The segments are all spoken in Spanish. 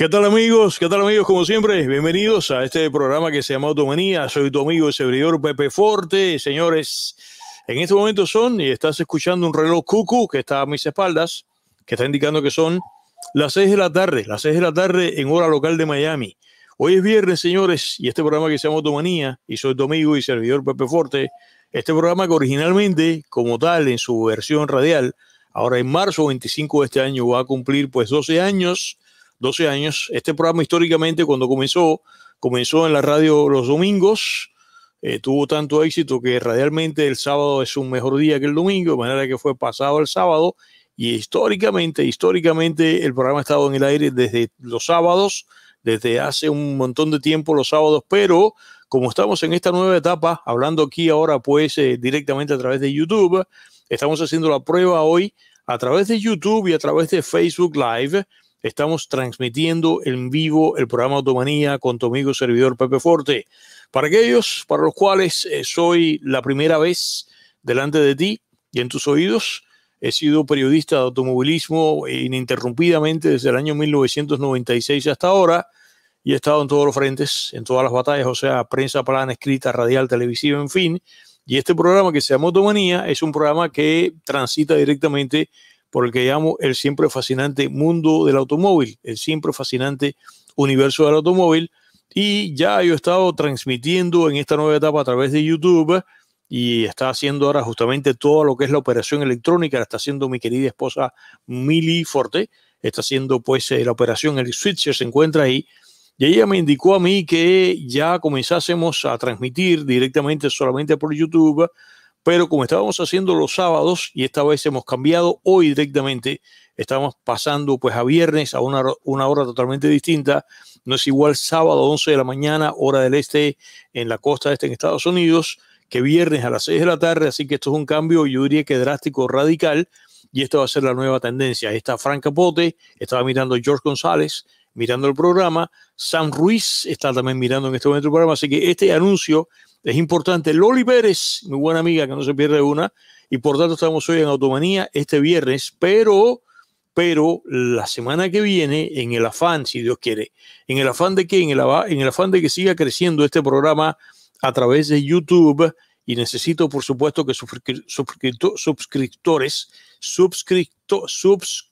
¿Qué tal amigos? ¿Qué tal amigos? Como siempre, bienvenidos a este programa que se llama Automanía. Soy tu amigo, y servidor Pepe Forte. Señores, en este momento son, y estás escuchando un reloj cucu que está a mis espaldas, que está indicando que son las 6 de la tarde, las 6 de la tarde en hora local de Miami. Hoy es viernes, señores, y este programa que se llama Automanía, y soy tu amigo y servidor Pepe Forte, este programa que originalmente, como tal, en su versión radial, ahora en marzo 25 de este año va a cumplir pues 12 años 12 años. Este programa históricamente cuando comenzó, comenzó en la radio los domingos, eh, tuvo tanto éxito que radialmente el sábado es un mejor día que el domingo, de manera que fue pasado el sábado y históricamente, históricamente el programa ha estado en el aire desde los sábados, desde hace un montón de tiempo los sábados, pero como estamos en esta nueva etapa, hablando aquí ahora pues eh, directamente a través de YouTube, estamos haciendo la prueba hoy a través de YouTube y a través de Facebook Live Estamos transmitiendo en vivo el programa Automanía con tu amigo servidor Pepe Forte. Para aquellos para los cuales eh, soy la primera vez delante de ti y en tus oídos, he sido periodista de automovilismo ininterrumpidamente desde el año 1996 hasta ahora y he estado en todos los frentes, en todas las batallas, o sea, prensa, plana, escrita, radial, televisiva, en fin. Y este programa que se llama Automanía es un programa que transita directamente por el que llamo el siempre fascinante mundo del automóvil, el siempre fascinante universo del automóvil. Y ya yo he estado transmitiendo en esta nueva etapa a través de YouTube y está haciendo ahora justamente todo lo que es la operación electrónica, la está haciendo mi querida esposa Mili Forte, está haciendo pues eh, la operación, el switcher se encuentra ahí. Y ella me indicó a mí que ya comenzásemos a transmitir directamente solamente por YouTube pero como estábamos haciendo los sábados y esta vez hemos cambiado hoy directamente, estamos pasando pues a viernes a una, una hora totalmente distinta, no es igual sábado 11 de la mañana, hora del este en la costa este en Estados Unidos, que viernes a las 6 de la tarde, así que esto es un cambio, yo diría que drástico, radical, y esta va a ser la nueva tendencia. Ahí está Frank Capote, estaba mirando George González, mirando el programa. San Ruiz está también mirando en este momento el programa. Así que este anuncio es importante. Loli Pérez, mi buena amiga, que no se pierde una. Y por tanto estamos hoy en Automanía este viernes, pero, pero la semana que viene, en el afán, si Dios quiere, en el afán de que, en el, afán de que siga creciendo este programa a través de YouTube. Y necesito, por supuesto, que suscriptores, suscriptores, suscriptores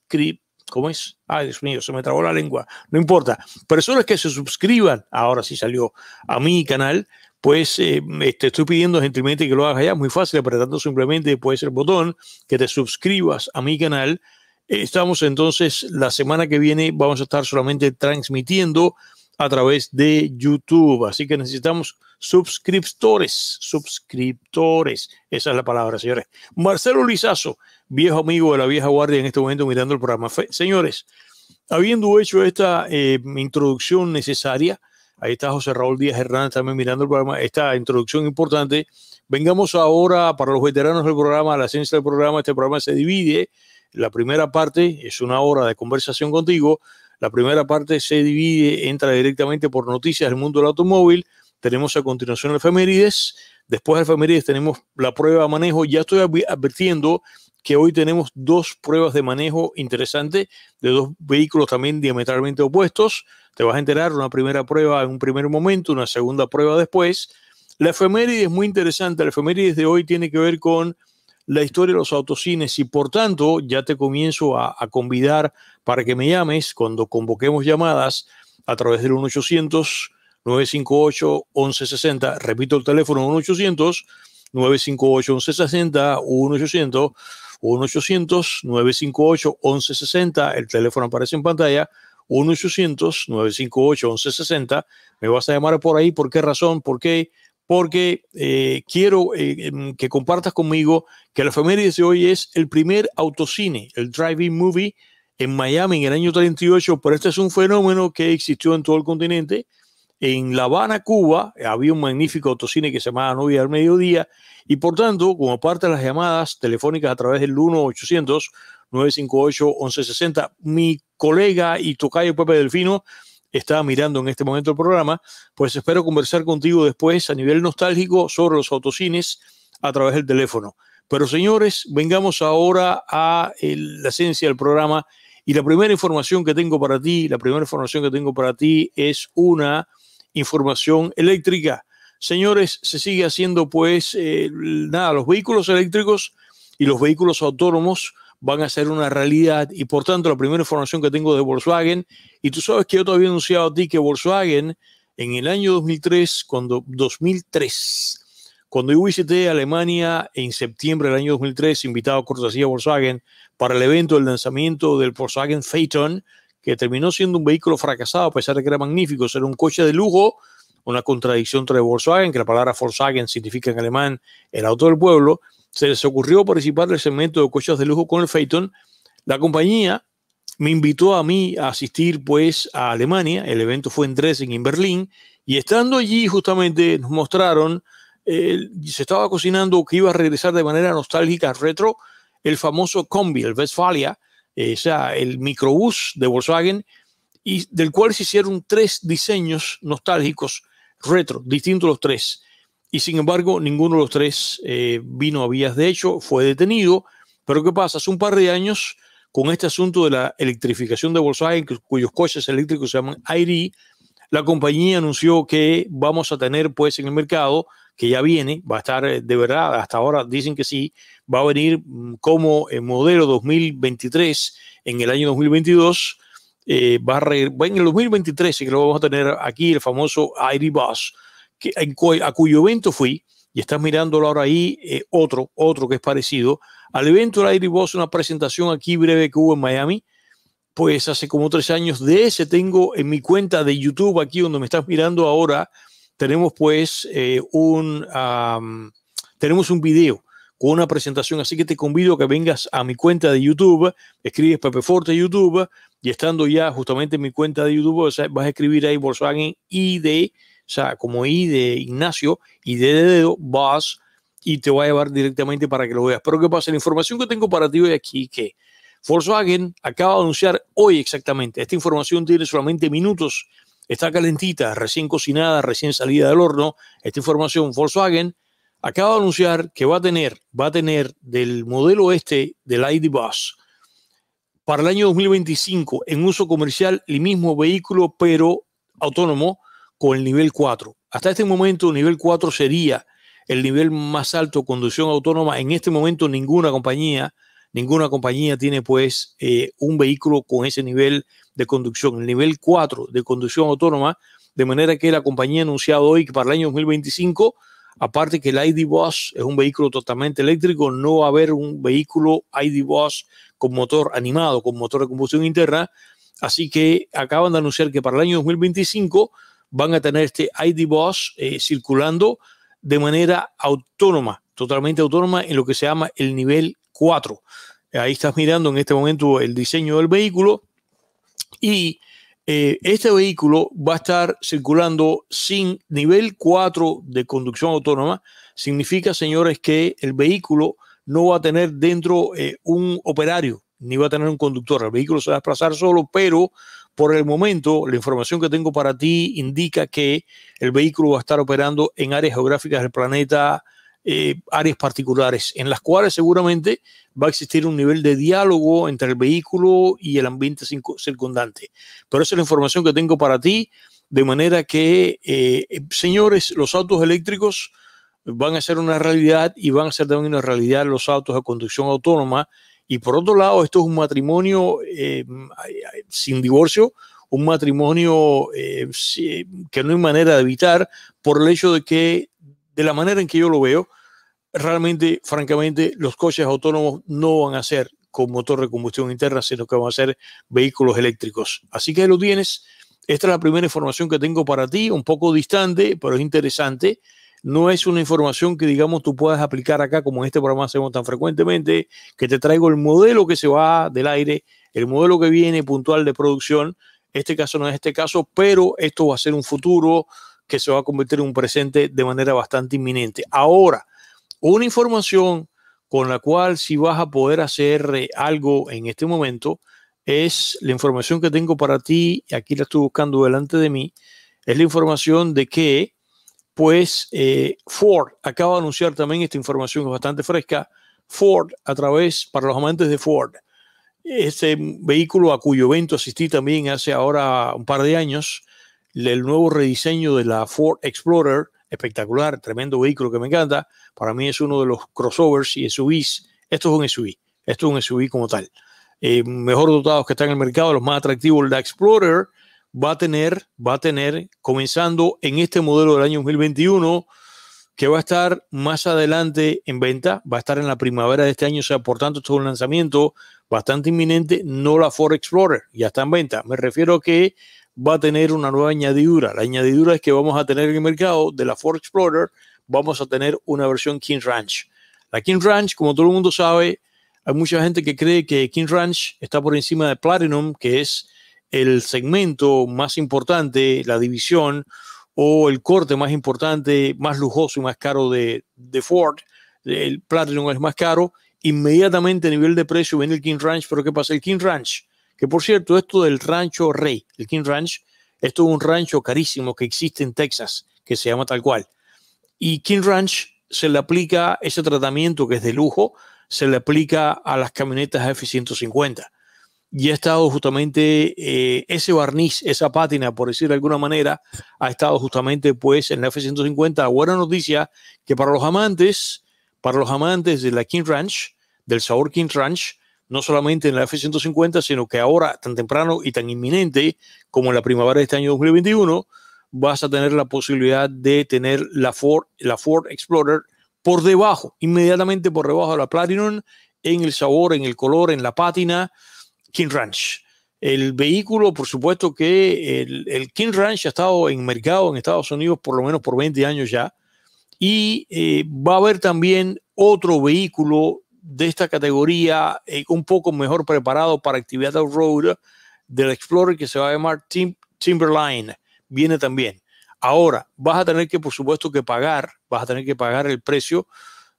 ¿Cómo es? Ay, ah, Dios mío, se me trabó la lengua. No importa. Personas que se suscriban, ahora sí salió a mi canal, pues eh, te este, estoy pidiendo gentilmente que lo hagas allá. muy fácil, apretando simplemente puede ser el botón, que te suscribas a mi canal. Estamos entonces, la semana que viene vamos a estar solamente transmitiendo a través de YouTube. Así que necesitamos Subscriptores, subscriptores. Esa es la palabra, señores. Marcelo Lizazo, viejo amigo de la vieja guardia en este momento mirando el programa. señores, habiendo hecho esta eh, introducción necesaria, ahí está José Raúl Díaz Hernández también mirando el programa, esta introducción importante. Vengamos ahora para los veteranos del programa, la ciencia del programa. Este programa se divide. La primera parte es una hora de conversación contigo. La primera parte se divide, entra directamente por noticias del mundo del automóvil tenemos a continuación el efemérides, después del efemérides tenemos la prueba de manejo, ya estoy advirtiendo que hoy tenemos dos pruebas de manejo interesantes de dos vehículos también diametralmente opuestos. Te vas a enterar una primera prueba en un primer momento, una segunda prueba después. La efemérides es muy interesante. La efemérides de hoy tiene que ver con la historia de los autocines y por tanto ya te comienzo a, a convidar para que me llames cuando convoquemos llamadas a través del 1800 958-1160. Repito el teléfono 1-800. 958-1160, 800 1 1-800-958-1160, el teléfono aparece en pantalla, 1-800-958-1160, me vas a llamar por ahí, ¿por qué razón? ¿Por qué? Porque eh, quiero eh, em, que compartas conmigo que la familia de hoy es el primer autocine, el drive Movie en Miami en el año 38, pero este es un fenómeno que existió en todo el continente, en La Habana, Cuba, eh, había un magnífico autocine que se llamaba Novia al Mediodía, y por tanto, como parte de las llamadas telefónicas a través del 1-800-958-1160, mi colega y tocayo Pepe Delfino está mirando en este momento el programa, pues espero conversar contigo después a nivel nostálgico sobre los autocines a través del teléfono. Pero señores, vengamos ahora a eh, la esencia del programa y la primera información que tengo para ti, la primera información que tengo para ti es una información eléctrica. Señores, se sigue haciendo pues eh, nada, los vehículos eléctricos y los vehículos autónomos van a ser una realidad y por tanto la primera información que tengo de Volkswagen, y tú sabes que yo te había anunciado a ti que Volkswagen en el año 2003, cuando 2003, cuando yo visité Alemania en septiembre del año 2003, invitado a cortesía Volkswagen para el evento del lanzamiento del Volkswagen Phaeton, que terminó siendo un vehículo fracasado, a pesar de que era magnífico, era un coche de lujo, una contradicción entre Volkswagen, que la palabra Volkswagen significa en alemán el auto del pueblo, se les ocurrió participar del segmento de coches de lujo con el Phaeton. La compañía me invitó a mí a asistir pues a Alemania, el evento fue en Dresden, en Berlín, y estando allí justamente nos mostraron, se estaba cocinando que iba a regresar de manera nostálgica retro el famoso combi, el Westfalia, o eh, sea, el microbús de Volkswagen, y del cual se hicieron tres diseños nostálgicos retro, distintos los tres. Y sin embargo, ninguno de los tres eh, vino a vías de hecho, fue detenido. Pero ¿qué pasa? Hace un par de años, con este asunto de la electrificación de Volkswagen, cuyos coches eléctricos se llaman ID, la compañía anunció que vamos a tener pues en el mercado que ya viene, va a estar eh, de verdad, hasta ahora dicen que sí, va a venir mm, como eh, modelo 2023 en el año 2022. Eh, va, a re, va, en el 2023, creo que lo vamos a tener aquí, el famoso Airy Bus, que, a cuyo evento fui, y estás mirándolo ahora ahí, otro, otro que es parecido, al evento del Airy Bus, una presentación aquí breve que hubo en Miami, pues hace como tres años de ese tengo en mi cuenta de YouTube aquí donde me estás mirando ahora, tenemos pues eh, un, tenemos un video con una presentación, así que te convido a que vengas a mi cuenta de YouTube, escribes Pepe Forte YouTube y estando ya justamente en mi cuenta de YouTube vas a escribir ahí Volkswagen ID, o sea, como ID de Ignacio, ID de dedo, vas y te va a llevar directamente para que lo veas. Pero ¿qué pasa? La información que tengo para ti hoy aquí que Volkswagen acaba de anunciar hoy exactamente, esta información tiene solamente minutos está calentita, recién cocinada, recién salida del horno. Esta información, Volkswagen acaba de anunciar que va a tener, va a tener del modelo este del ID Bus para el año 2025 en uso comercial el mismo vehículo, pero autónomo con el nivel 4. Hasta este momento, nivel 4 sería el nivel más alto de conducción autónoma. En este momento, ninguna compañía, ninguna compañía tiene pues eh, un vehículo con ese nivel de conducción, el nivel 4 de conducción autónoma, de manera que la compañía ha anunciado hoy que para el año 2025, aparte que el ID Boss es un vehículo totalmente eléctrico, no va a haber un vehículo ID Boss con motor animado, con motor de combustión interna, así que acaban de anunciar que para el año 2025 van a tener este ID Boss eh, circulando de manera autónoma, totalmente autónoma en lo que se llama el nivel 4. Ahí estás mirando en este momento el diseño del vehículo y eh, este vehículo va a estar circulando sin nivel 4 de conducción autónoma. Significa, señores, que el vehículo no va a tener dentro eh, un operario, ni va a tener un conductor. El vehículo se va a desplazar solo, pero por el momento la información que tengo para ti indica que el vehículo va a estar operando en áreas geográficas del planeta eh, áreas particulares, en las cuales seguramente va a existir un nivel de diálogo entre el vehículo y el ambiente circundante. Pero esa es la información que tengo para ti, de manera que, eh, eh, señores, los autos eléctricos van a ser una realidad y van a ser también una realidad los autos de conducción autónoma. Y por otro lado, esto es un matrimonio sin divorcio, un matrimonio que no hay manera de evitar por el hecho de que de la manera en que yo lo veo, realmente, francamente, los coches autónomos no van a ser con motor de combustión interna, sino que van a ser vehículos eléctricos. Así que lo tienes. Esta es la primera información que tengo para ti, un poco distante, pero es interesante. No es una información que, digamos, tú puedas aplicar acá, como en este programa hacemos tan frecuentemente, que te traigo el modelo que se va del aire, el modelo que viene puntual de producción. Este caso no es este caso, pero esto va a ser un futuro, que se va a convertir en un presente de manera bastante inminente. Ahora, una información con la cual si vas a poder hacer eh, algo en este momento es la información que tengo para ti, y aquí la estoy buscando delante de mí, es la información de que pues eh, Ford acaba de anunciar también esta información bastante fresca, Ford a través, para los amantes de Ford, ese vehículo a cuyo evento asistí también hace ahora un par de años, el nuevo rediseño de la Ford Explorer, espectacular, tremendo vehículo que me encanta. Para mí es uno de los crossovers y SUVs. Esto es un SUV, esto es un SUV como tal. Eh, mejor dotados que están en el mercado, los más atractivos. La Explorer va a tener, va a tener, comenzando en este modelo del año 2021, que va a estar más adelante en venta, va a estar en la primavera de este año, o sea, por tanto, esto es un lanzamiento bastante inminente, no la Ford Explorer, ya está en venta. Me refiero a que va a tener una nueva añadidura. La añadidura es que vamos a tener en el mercado de la Ford Explorer, vamos a tener una versión King Ranch. La King Ranch, como todo el mundo sabe, hay mucha gente que cree que King Ranch está por encima de Platinum, que es el segmento más importante, la división o el corte más importante, más lujoso y más caro de, de Ford. El Platinum es más caro. Inmediatamente a nivel de precio viene el King Ranch, pero ¿qué pasa? El King Ranch que por cierto, esto del rancho Rey, el King Ranch, esto es un rancho carísimo que existe en Texas, que se llama tal cual. Y King Ranch se le aplica ese tratamiento que es de lujo, se le aplica a las camionetas F-150. Y ha estado justamente eh, ese barniz, esa pátina, por decir de alguna manera, ha estado justamente pues en la F-150. Buena noticia que para los amantes, para los amantes de la King Ranch, del sabor King Ranch, no solamente en la F-150, sino que ahora, tan temprano y tan inminente como en la primavera de este año 2021, vas a tener la posibilidad de tener la Ford, la Ford Explorer por debajo, inmediatamente por debajo de la Platinum, en el sabor, en el color, en la pátina, King Ranch. El vehículo, por supuesto que el, King Ranch ha estado en mercado en Estados Unidos por lo menos por 20 años ya. Y eh, va a haber también otro vehículo de esta categoría, eh, un poco mejor preparado para actividad off-road del Explorer que se va a llamar Timberline. Viene también. Ahora, vas a tener que, por supuesto, que pagar, vas a tener que pagar el precio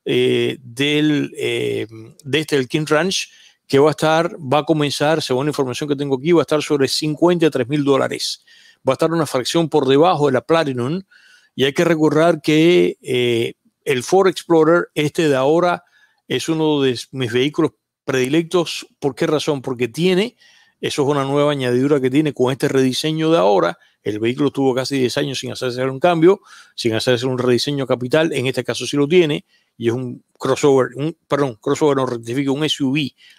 eh, del, eh, de este, el King Ranch, que va a estar, va a comenzar, según la información que tengo aquí, va a estar sobre 53 mil dólares. Va a estar una fracción por debajo de la Platinum. Y hay que recordar que el Ford Explorer, este de ahora, es uno de mis vehículos predilectos. ¿Por qué razón? Porque tiene, eso es una nueva añadidura que tiene con este rediseño de ahora. El vehículo tuvo casi 10 años sin hacerse un cambio, sin hacerse un rediseño capital. En este caso sí lo tiene y es un crossover, un, perdón, crossover no rectifica, un SUV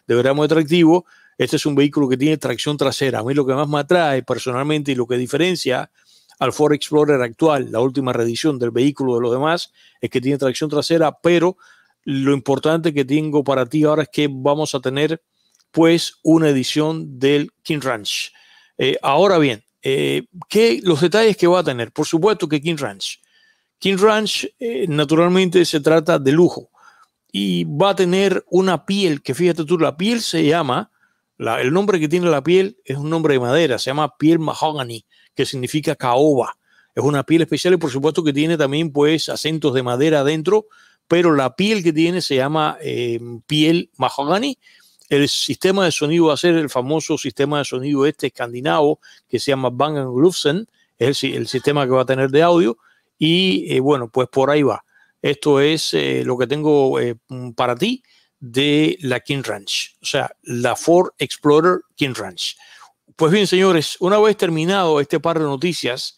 de verdad muy atractivo. Este es un vehículo que tiene tracción trasera. A mí lo que más me atrae personalmente y lo que diferencia al Ford Explorer actual, la última reedición del vehículo de los demás, es que tiene tracción trasera, pero lo importante que tengo para ti ahora es que vamos a tener pues una edición del King Ranch. Eh, ahora bien, eh, ¿qué, los detalles que va a tener, por supuesto que King Ranch. King Ranch eh, naturalmente se trata de lujo y va a tener una piel que fíjate tú, la piel se llama, el nombre que tiene la piel es un nombre de madera, se llama piel mahogany, que significa caoba. Es una piel especial y por supuesto que tiene también pues acentos de madera adentro pero la piel que tiene se llama eh, piel mahogany. El sistema de sonido va a ser el famoso sistema de sonido este escandinavo que se llama Bang Olufsen, es el, el, sistema que va a tener de audio. Y eh, bueno, pues por ahí va. Esto es eh, lo que tengo para ti de la King Ranch, o sea, la Ford Explorer King Ranch. Pues bien, señores, una vez terminado este par de noticias,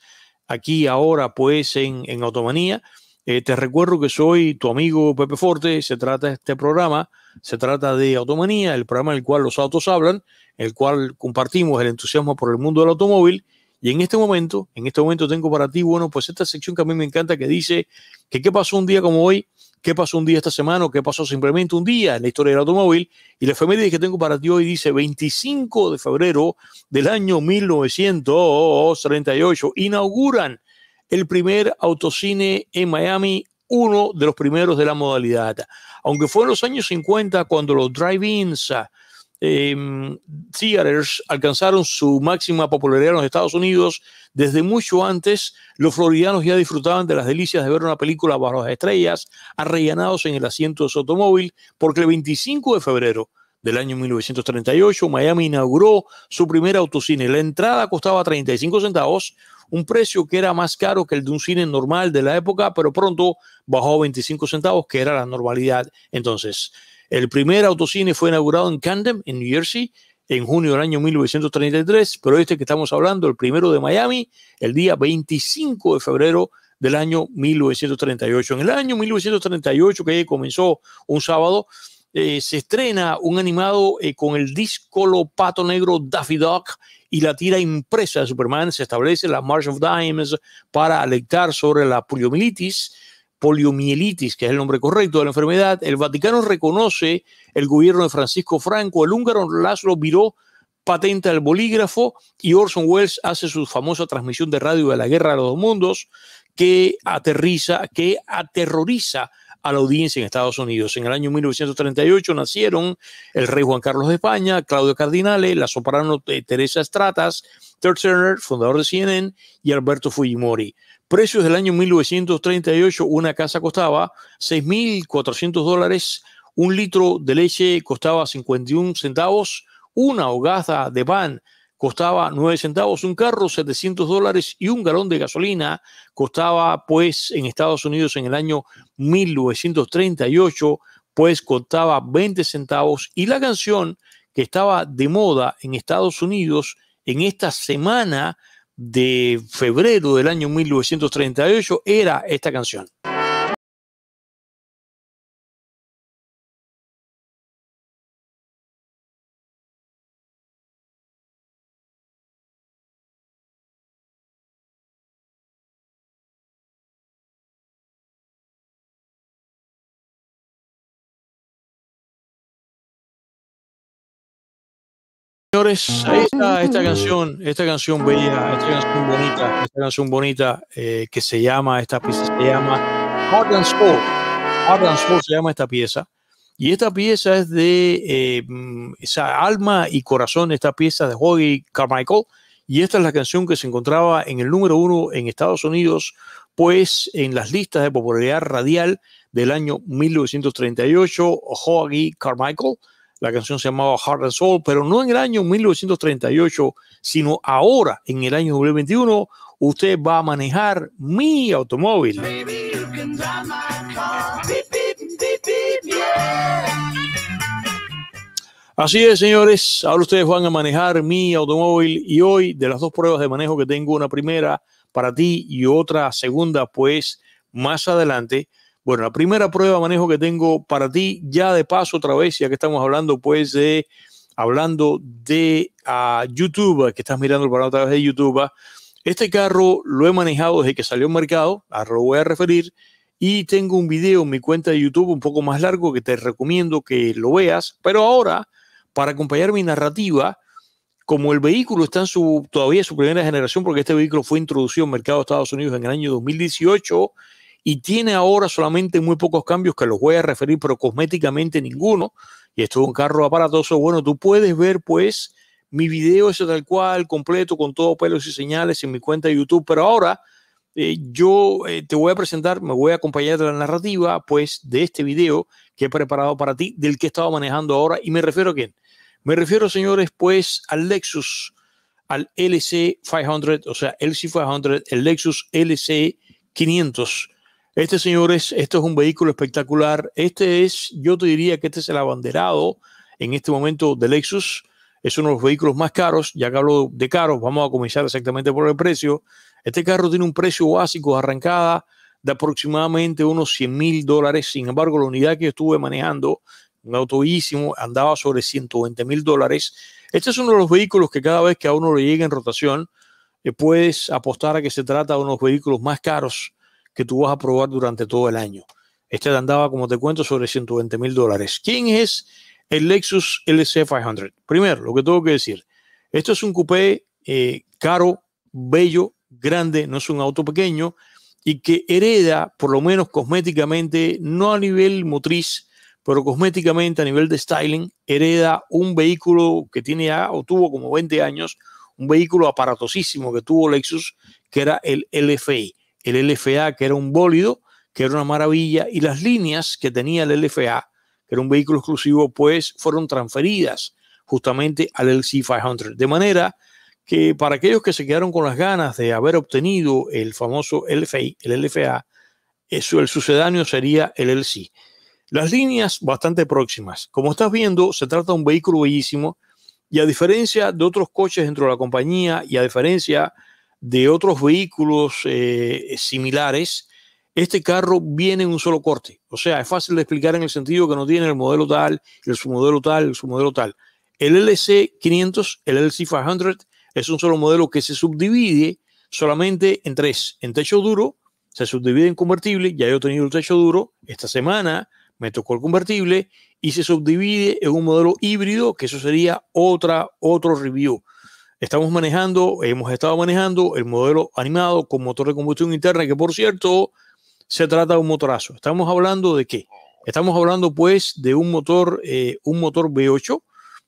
aquí ahora pues en, en Automanía, eh, te recuerdo que soy tu amigo Pepe Forte, se trata de este programa, se trata de Automanía, el programa en el cual los autos hablan, el cual compartimos el entusiasmo por el mundo del automóvil. Y en este momento, en este momento tengo para ti, bueno, pues esta sección que a mí me encanta que dice que qué pasó un día como hoy, qué pasó un día esta semana o qué pasó simplemente un día en la historia del automóvil. Y la efeméride que tengo para ti hoy dice 25 de febrero del año 1938, inauguran el primer autocine en Miami, uno de los primeros de la modalidad. Aunque fue en los años 50 cuando los drive-ins em, theaters alcanzaron su máxima popularidad en los Estados Unidos, desde mucho antes los floridianos ya disfrutaban de las delicias de ver una película bajo las estrellas, arrellanados en el asiento de su automóvil, porque el 25 de febrero del año 1938, Miami inauguró su primer autocine. La entrada costaba 35 centavos un precio que era más caro que el de un cine normal de la época, pero pronto bajó 25 centavos, que era la normalidad. Entonces, el primer autocine fue inaugurado en Camden, en New Jersey, en junio del año 1933, pero este que estamos hablando, el primero de Miami, el día 25 de febrero del año 1938. En el año 1938, que comenzó un sábado, eh, se estrena un animado eh, con el disco pato negro Daffy Duck y la tira impresa de Superman. Se establece la March of Dimes para alertar sobre la poliomielitis, poliomielitis, que es el nombre correcto de la enfermedad. El Vaticano reconoce el gobierno de Francisco Franco, el húngaro Laszlo Viró patenta el bolígrafo y Orson Welles hace su famosa transmisión de radio de la Guerra de los Mundos que aterriza, que aterroriza a la audiencia en Estados Unidos. En el año 1938 nacieron el rey Juan Carlos de España, Claudio Cardinale, la soprano eh, Teresa Stratas, Ter Turner, fundador de CNN, y Alberto Fujimori. Precios del año 1938, una casa costaba 6.400 dólares, un litro de leche costaba 51 centavos, una hogaza de pan costaba 9 centavos un carro, 700 dólares y un galón de gasolina costaba pues en Estados Unidos en el año 1938 pues costaba 20 centavos y la canción que estaba de moda en Estados Unidos en esta semana de febrero del año 1938 era esta canción. ahí está esta canción, esta canción bella, esta canción bonita, esta canción bonita eh, que se llama, esta pieza se llama Heart and Soul. Heart and se llama esta pieza. Y esta pieza es de eh, mm, esa alma y corazón esta pieza de Hoggy Carmichael. Y esta es la canción que se encontraba en el número uno en Estados Unidos, pues en las listas de popularidad radial del año 1938, Hoggy Carmichael la canción se llamaba Heart and Soul, pero no en el año 1938, sino ahora, en el año 2021, usted va a manejar mi automóvil. Así es, señores. Ahora ustedes van a manejar mi automóvil y hoy de las dos pruebas de manejo que tengo, una primera para ti y otra segunda, pues más adelante bueno, la primera prueba de manejo que tengo para ti, ya de paso otra vez, ya que estamos hablando pues de, hablando de ah, YouTube, que estás mirando el programa a través de YouTube, ah. este carro lo he manejado desde que salió al mercado, ahora lo voy a referir, y tengo un video en mi cuenta de YouTube un poco más largo que te recomiendo que lo veas, pero ahora, para acompañar mi narrativa, como el vehículo está en su, todavía en su primera generación, porque este vehículo fue introducido al mercado de Estados Unidos en el año 2018, y tiene ahora solamente muy pocos cambios que los voy a referir, pero cosméticamente ninguno. Y esto es un carro aparatoso. Bueno, tú puedes ver pues mi video eso tal cual, completo, con todo pelos y señales en mi cuenta de YouTube, pero ahora eh, yo eh, te voy a presentar, me voy a acompañar de la narrativa pues de este video que he preparado para ti, del que he estado manejando ahora. ¿Y me refiero a quién? Me refiero, señores, pues al Lexus, al LC500, o sea, LC500, el Lexus LC500 este señores, este esto es un vehículo espectacular. Este es, yo te diría que este es el abanderado en este momento de Lexus. Es uno de los vehículos más caros. Ya que hablo de caros, vamos a comenzar exactamente por el precio. Este carro tiene un precio básico de arrancada de aproximadamente unos 100 mil dólares. Sin embargo, la unidad que estuve manejando, un autoísimo, andaba sobre 120 mil dólares. Este es uno de los vehículos que cada vez que a uno le llega en rotación, eh, puedes apostar a que se trata de unos vehículos más caros que tú vas a probar durante todo el año. Este andaba, como te cuento, sobre 120 mil dólares. ¿Quién es el Lexus LC500? Primero, lo que tengo que decir, esto es un coupé eh, caro, bello, grande, no es un auto pequeño y que hereda, por lo menos cosméticamente, no a nivel motriz, pero cosméticamente a nivel de styling, hereda un vehículo que tiene o tuvo como 20 años, un vehículo aparatosísimo que tuvo Lexus, que era el LFI el LFA, que era un bólido, que era una maravilla, y las líneas que tenía el LFA, que era un vehículo exclusivo, pues fueron transferidas justamente al LC500. De manera que para aquellos que se quedaron con las ganas de haber obtenido el famoso LFA, el LFA eso, el sucedáneo sería el LC. Las líneas bastante próximas. Como estás viendo, se trata de un vehículo bellísimo y a diferencia de otros coches dentro de la compañía y a diferencia de otros vehículos eh, similares, este carro viene en un solo corte. O sea, es fácil de explicar en el sentido que no tiene el modelo tal, el submodelo tal, el submodelo tal. El LC 500, el LC 500 es un solo modelo que se subdivide solamente en tres. En techo duro, se subdivide en convertible. Ya yo he tenido el techo duro esta semana, me tocó el convertible y se subdivide en un modelo híbrido, que eso sería otra, otro review estamos manejando, hemos estado manejando el modelo animado con motor de combustión interna, que por cierto se trata de un motorazo. Estamos hablando de qué? Estamos hablando pues de un motor, eh, un motor V8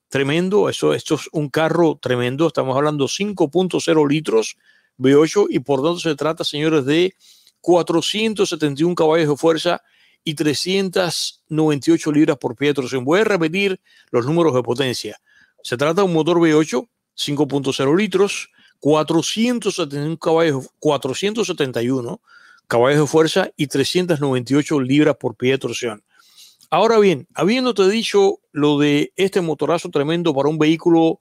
tremendo, eso, esto es un carro tremendo, estamos hablando 5.0 litros V8 y por tanto se trata, señores, de 471 caballos de fuerza y 398 libras por pie Voy a repetir los números de potencia. Se trata de un motor V8 5.0 litros, 471 caballos, 471 caballos de fuerza y 398 libras por pie de torsión. Ahora bien, habiéndote dicho lo de este motorazo tremendo para un vehículo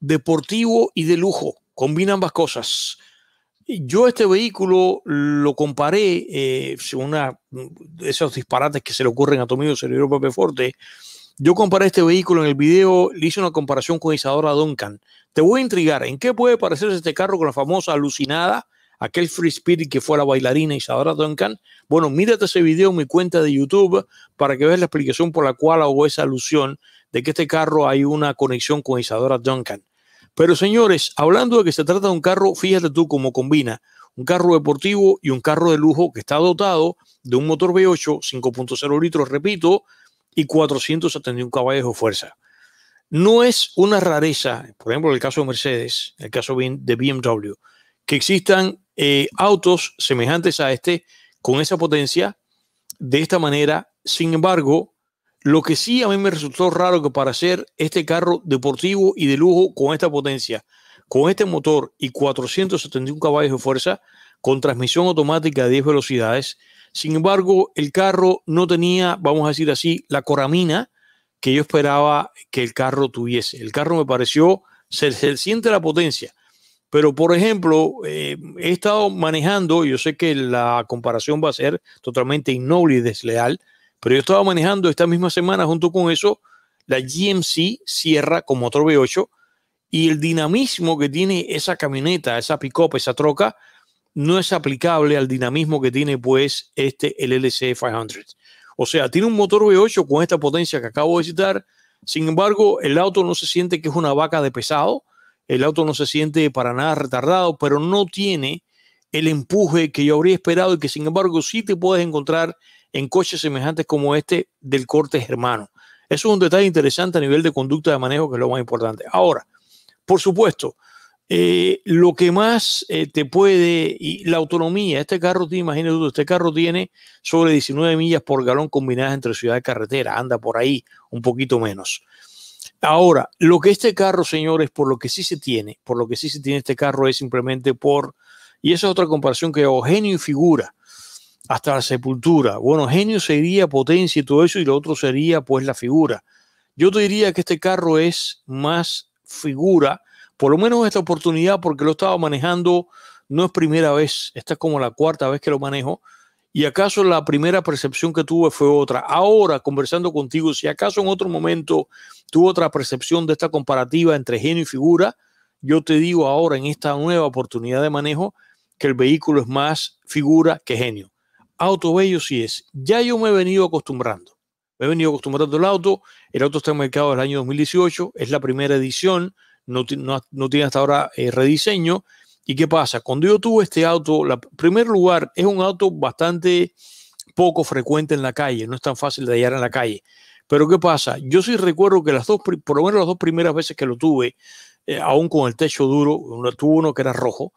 deportivo y de lujo, combina ambas cosas. Yo este vehículo lo comparé, eh, según una, mm, esos disparates que se le ocurren a tu amigo Cerebro Pepe Forte, yo comparé este vehículo en el video, le hice una comparación con Isadora Duncan. Te voy a intrigar, ¿en qué puede parecerse este carro con la famosa alucinada, aquel Free Spirit que fue la bailarina Isadora Duncan? Bueno, mírate ese video en mi cuenta de YouTube para que veas la explicación por la cual hago esa alusión de que este carro hay una conexión con Isadora Duncan. Pero señores, hablando de que se trata de un carro, fíjate tú cómo combina un carro deportivo y un carro de lujo que está dotado de un motor V8 5.0 litros, repito, y 471 caballos de fuerza. No es una rareza, por ejemplo, en el caso de Mercedes, en el caso de BMW, que existan eh, autos semejantes a este con esa potencia de esta manera. Sin embargo, lo que sí a mí me resultó raro que para hacer este carro deportivo y de lujo con esta potencia, con este motor y 471 caballos de fuerza, con transmisión automática de 10 velocidades, sin embargo, el carro no tenía, vamos a decir así, la coramina que yo esperaba que el carro tuviese. El carro me pareció, se, siente la potencia. Pero, por ejemplo, eh, he estado manejando, yo sé que la comparación va a ser totalmente innoble y desleal, pero yo estaba manejando esta misma semana junto con eso la GMC Sierra como motor V8 y el dinamismo que tiene esa camioneta, esa pick-up, esa troca, no es aplicable al dinamismo que tiene pues este lc 500. O sea, tiene un motor V8 con esta potencia que acabo de citar. Sin embargo, el auto no se siente que es una vaca de pesado, el auto no se siente para nada retardado, pero no tiene el empuje que yo habría esperado y que sin embargo sí te puedes encontrar en coches semejantes como este del corte germano. Eso es un detalle interesante a nivel de conducta de manejo que es lo más importante. Ahora, por supuesto, eh, lo que más eh, te puede, y la autonomía, este carro imagínate tú, este carro tiene sobre 19 millas por galón combinadas entre ciudad y carretera, anda por ahí un poquito menos. Ahora, lo que este carro, señores, por lo que sí se tiene, por lo que sí se tiene este carro es simplemente por, y esa es otra comparación que hago, genio y figura, hasta la sepultura. Bueno, genio sería potencia y todo eso, y lo otro sería pues la figura. Yo te diría que este carro es más figura, por lo menos esta oportunidad, porque lo estaba manejando, no es primera vez, esta es como la cuarta vez que lo manejo, y acaso la primera percepción que tuve fue otra. Ahora, conversando contigo, si acaso en otro momento tuve otra percepción de esta comparativa entre genio y figura, yo te digo ahora en esta nueva oportunidad de manejo que el vehículo es más figura que genio. Auto bello sí es. Ya yo me he venido acostumbrando. Me he venido acostumbrando al auto. El auto está en el mercado del año 2018. Es la primera edición no, no, tiene hasta ahora eh, rediseño. ¿Y qué pasa? Cuando yo tuve este auto, en primer lugar, es un auto bastante poco frecuente en la calle, no es tan fácil de hallar en la calle. Pero ¿qué pasa? Yo sí recuerdo que las dos, por lo menos las dos primeras veces que lo tuve, eh, aún con el techo duro, uno, tuvo uno que era rojo,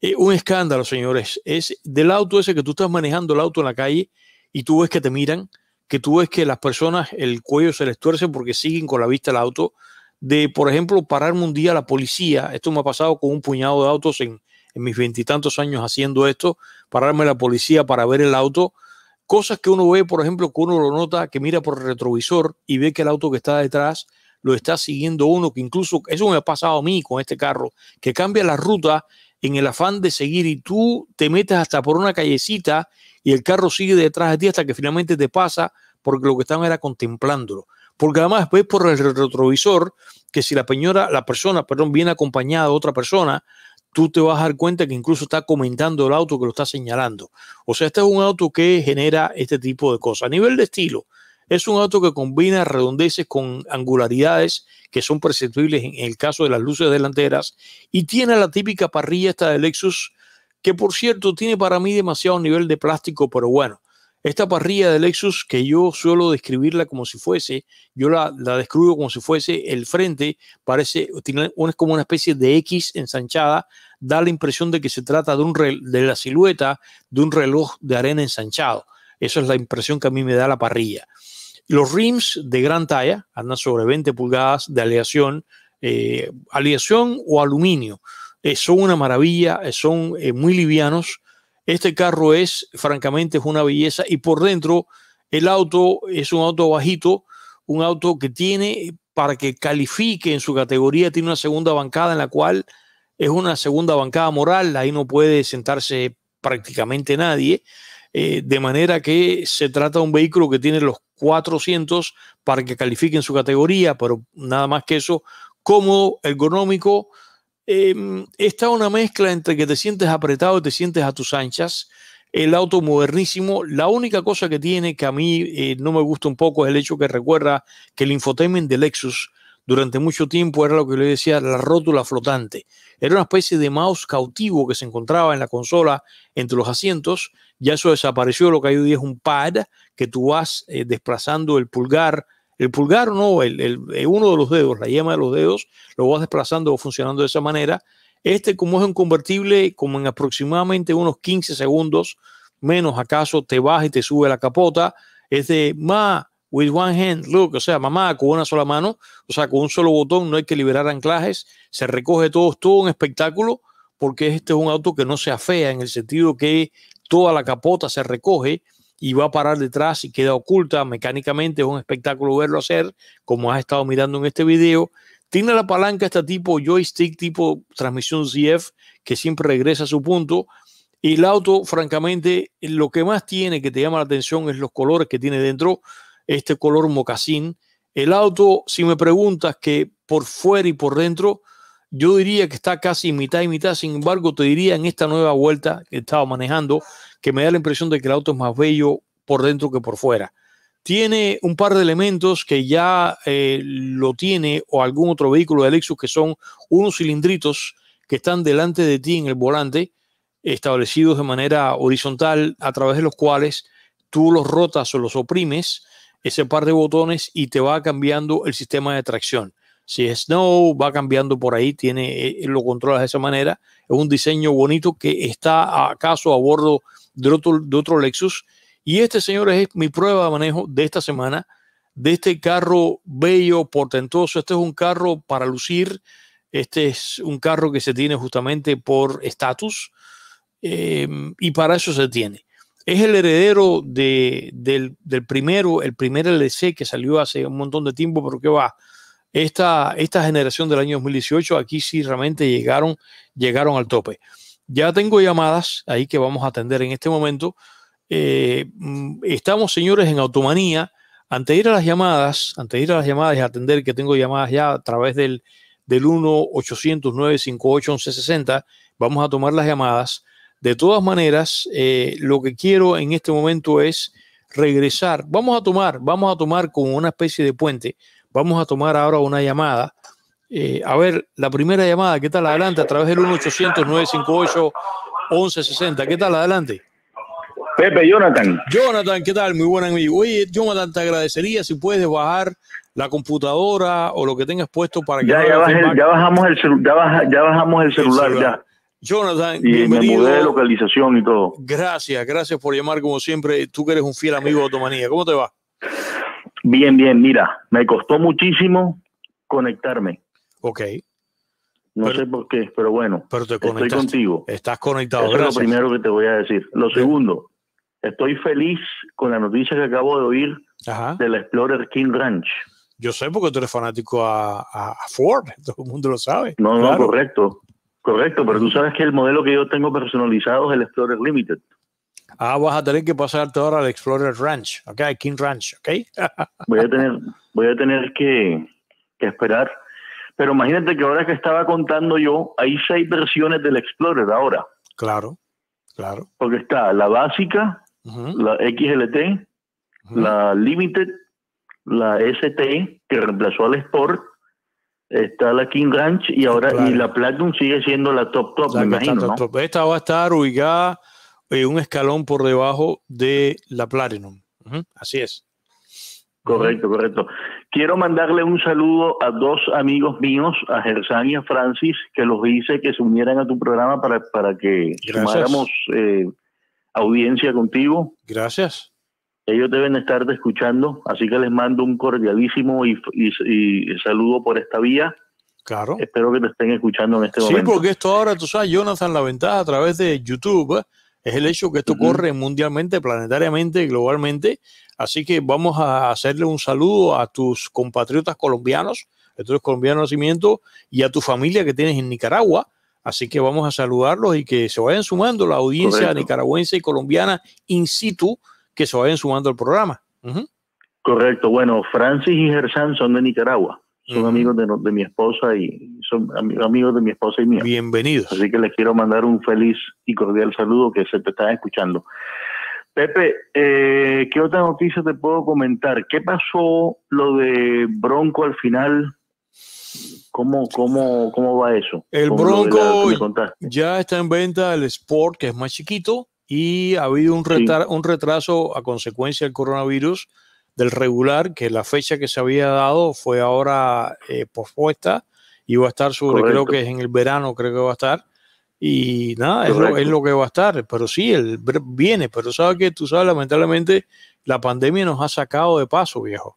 eh, un escándalo, señores. Es del auto ese que tú estás manejando el auto en la calle y tú ves que te miran, que tú ves que las personas el cuello se les tuerce porque siguen con la vista el auto, de, por ejemplo, pararme un día a la policía. Esto me ha pasado con un puñado de autos en, mis veintitantos años haciendo esto, pararme a la policía para ver el auto. Cosas que uno ve, por ejemplo, que uno lo nota, que mira por el retrovisor y ve que el auto que está detrás lo está siguiendo uno, que incluso eso me ha pasado a mí con este carro, que cambia la ruta en el afán de seguir y tú te metes hasta por una callecita y el carro sigue detrás de ti hasta que finalmente te pasa porque lo que estaban era contemplándolo porque además ves por el retrovisor que si la, peñora, la persona perdón, viene acompañada de otra persona, tú te vas a dar cuenta que incluso está comentando el auto que lo está señalando. O sea, este es un auto que genera este tipo de cosas. A nivel de estilo, es un auto que combina redondeces con angularidades que son perceptibles en el caso de las luces delanteras y tiene la típica parrilla esta de Lexus, que por cierto tiene para mí demasiado nivel de plástico, pero bueno, esta parrilla de Lexus que yo suelo describirla como si fuese, yo la, describo como si fuese el frente, parece, tiene, es como una especie de X ensanchada, da la impresión de que se trata de, un de la silueta de un reloj de arena ensanchado. Esa es la impresión que a mí me da la parrilla. Los rims de gran talla, andan sobre 20 pulgadas de aleación, eh, aleación o aluminio, eh, son una maravilla, eh, son muy livianos este carro es, francamente, es una belleza y por dentro el auto es un auto bajito, un auto que tiene, para que califique en su categoría, tiene una segunda bancada en la cual es una segunda bancada moral, ahí no puede sentarse prácticamente nadie, eh, de manera que se trata de un vehículo que tiene los 400 para que califique en su categoría, pero nada más que eso, cómodo, ergonómico, Em, está una mezcla entre que te sientes apretado y te sientes a tus anchas. El auto modernísimo, la única cosa que tiene que a mí eh, no me gusta un poco es el hecho que recuerda que el infotainment de Lexus durante mucho tiempo era lo que le decía la rótula flotante. Era una especie de mouse cautivo que se encontraba en la consola entre los asientos. Ya eso desapareció, lo que hay hoy es un pad que tú vas eh, desplazando el pulgar el pulgar no, el, eh, uno de los dedos, la yema de los dedos, lo vas desplazando o funcionando de esa manera. Este, como es un convertible, como en aproximadamente unos 15 segundos, menos acaso te baja y te sube la capota. Es de ma, with one hand, look, o sea, mamá, con una sola mano, o sea, con un solo botón, no hay que liberar anclajes, se recoge todo, todo un espectáculo, porque este es un auto que no se afea en el sentido que toda la capota se recoge y va a parar detrás y queda oculta mecánicamente. Es un espectáculo verlo hacer, como has estado mirando en este video. Tiene la palanca este tipo joystick, tipo transmisión CF, que siempre regresa a su punto. Y el auto, francamente, lo que más tiene que te llama la atención es los colores que tiene dentro, este color mocasín. El auto, si me preguntas que por fuera y por dentro, yo diría que está casi mitad y mitad. Sin embargo, te diría en esta nueva vuelta que estaba manejando, que me da la impresión de que el auto es más bello por dentro que por fuera. Tiene un par de elementos que ya eh, lo tiene o algún otro vehículo de Lexus que son unos cilindritos que están delante de ti en el volante, establecidos de manera horizontal a través de los cuales tú los rotas o los oprimes ese par de botones y te va cambiando el sistema de tracción. Si es snow, va cambiando por ahí, tiene, eh, lo controlas de esa manera. Es un diseño bonito que está acaso a bordo de otro, Lexus. Y este, señor es mi prueba de manejo de esta semana, de este carro bello, portentoso. Este es un carro para lucir. Este es un carro que se tiene justamente por estatus em, y para eso se tiene. Es el heredero del, primero, el primer LC que salió hace un montón de tiempo, pero que va. Esta, esta generación del año 2018, aquí sí realmente llegaron, llegaron al tope. Ya tengo llamadas ahí que vamos a atender en este momento. Eh, mm, estamos, señores, en automanía. Antes de ir a las llamadas, antes de ir a las llamadas y atender que tengo llamadas ya a través del, del 1-800-958-1160, vamos a tomar las llamadas. De todas maneras, eh, lo que quiero en este momento es regresar. Vamos a tomar, vamos a tomar como una especie de puente. Vamos a tomar ahora una llamada eh, a ver, la primera llamada, ¿qué tal adelante? A través del 1-800-958-1160. ¿Qué tal adelante? Pepe, Jonathan. Jonathan, ¿qué tal? Muy buen amigo. Oye, Jonathan, te agradecería si puedes bajar la computadora o lo que tengas puesto para que... Ya, bajamos, el ya, bajamos el celular, ya. Jonathan, y me mudé de localización y todo. Gracias, gracias por llamar como siempre. Tú que eres un fiel amigo de Otomanía. ¿Cómo te va? Bien, bien. Mira, me costó muchísimo conectarme. Ok. No sé por qué, pero bueno. Pero estoy contigo. Estás conectado. es lo primero que te voy a decir. Lo segundo, estoy feliz con la noticia que acabo de oír del Explorer King Ranch. Yo sé porque tú eres fanático a, Ford, todo el mundo lo sabe. No, no, correcto. Correcto, pero tú sabes que el modelo que yo tengo personalizado es el Explorer Limited. Ah, vas a tener que pasarte ahora al Explorer Ranch, ok, King Ranch, ok. voy a tener, voy a tener que, que esperar pero imagínate que ahora que estaba contando yo, hay seis versiones del Explorer ahora. Claro, claro. Porque está la básica, la XLT, la Limited, la ST, que reemplazó al Sport, está la King Ranch y ahora y la Platinum sigue siendo la top top, me imagino. ¿no? Esta va a estar ubicada en un escalón por debajo de la Platinum. Así es. Correcto, correcto. Quiero mandarle un saludo a dos amigos míos, a Gersán y a Francis, que los hice que se unieran a tu programa para, para que tomáramos eh, audiencia contigo. Gracias. Ellos deben estar escuchando, así que les mando un cordialísimo y, saludo por esta vía. Claro. Espero que te estén escuchando en este momento. Sí, porque esto ahora, tú sabes, Jonathan, la ventaja a través de YouTube, ¿eh? es el hecho que esto ocurre mundialmente, planetariamente, globalmente. Así que vamos a hacerle un saludo a tus compatriotas colombianos, a tus colombianos de nacimiento y a tu familia que tienes en Nicaragua. Así que vamos a saludarlos y que se vayan sumando la audiencia nicaragüense y colombiana in situ, que se vayan sumando al programa. Correcto. Bueno, Francis y Gersán son de Nicaragua. Son amigos de, de mi esposa y, son amigos de mi esposa y mía. Bienvenidos. Así que les quiero mandar un feliz y cordial saludo que se te están escuchando. Pepe, eh, ¿qué otra noticia te puedo comentar? ¿Qué pasó lo de Bronco al final? ¿Cómo, cómo, cómo va eso? El Bronco ya está en venta el Sport, que es más chiquito, y ha habido un, retraso a consecuencia del coronavirus del regular, que la fecha que se había dado fue ahora eh, pospuesta y va a estar sobre, creo que es en el verano, creo que va a estar. Y nada, es lo, es lo, que va a estar. Pero sí, él viene, pero sabes que tú sabes, lamentablemente, la pandemia nos ha sacado de paso, viejo.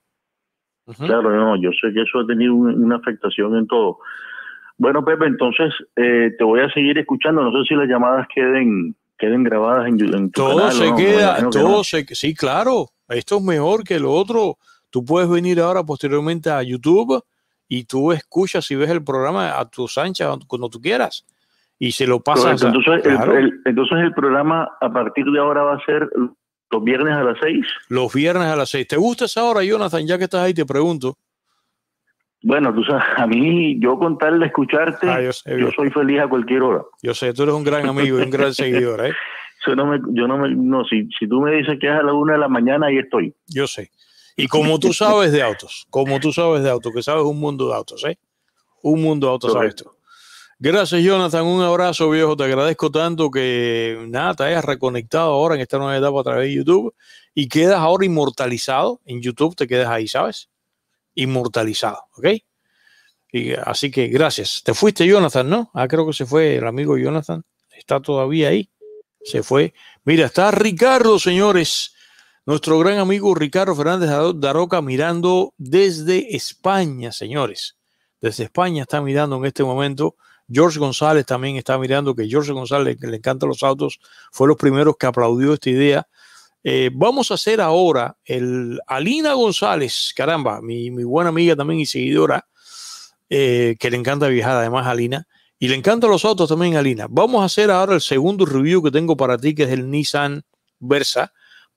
Claro, no, yo sé que eso ha tenido una afectación en todo. Bueno, Pepe, entonces eh, te voy a seguir escuchando. No sé si las llamadas queden queden grabadas en, youtube todo se queda, todo se sí, claro. Esto es mejor que lo otro. Tú puedes venir ahora posteriormente a YouTube y tú escuchas y ves el programa a tus anchas cuando tú quieras y se lo pasas. Entonces, el, entonces el programa a partir de ahora va a ser los viernes a las seis. Los viernes a las seis. ¿Te gusta esa hora, Jonathan? Ya que estás ahí, te pregunto. Bueno, tú sabes, a mí, yo con tal de escucharte, ah, yo, soy feliz a cualquier hora. Yo sé, tú eres un gran amigo y un gran seguidor, ¿eh? Yo no me, yo no no, si, si tú me dices que es a la una de la mañana, ahí estoy. Yo sé. Y como tú sabes de autos, como tú sabes de autos, que sabes un mundo de autos, ¿eh? Un mundo de autos sabes Gracias, Jonathan. Un abrazo, viejo. Te agradezco tanto que nada, te hayas reconectado ahora en esta nueva etapa a través de YouTube y quedas ahora inmortalizado. En YouTube te quedas ahí, ¿sabes? Inmortalizado, ¿ok? Y, así que gracias. Te fuiste, Jonathan, ¿no? Ah, creo que se fue el amigo Jonathan. Está todavía ahí. Se fue. Mira, está Ricardo, señores nuestro gran amigo Ricardo Fernández Daroca mirando desde España, señores. Desde España está mirando en este momento. George González también está mirando, que George González, que le encantan los autos, fue los primeros que aplaudió esta idea. Eh, vamos a hacer ahora el Alina González, caramba, mi, buena amiga también y seguidora, eh, que le encanta viajar además Alina, y le encanta los autos también Alina. Vamos a hacer ahora el segundo review que tengo para ti, que es el Nissan Versa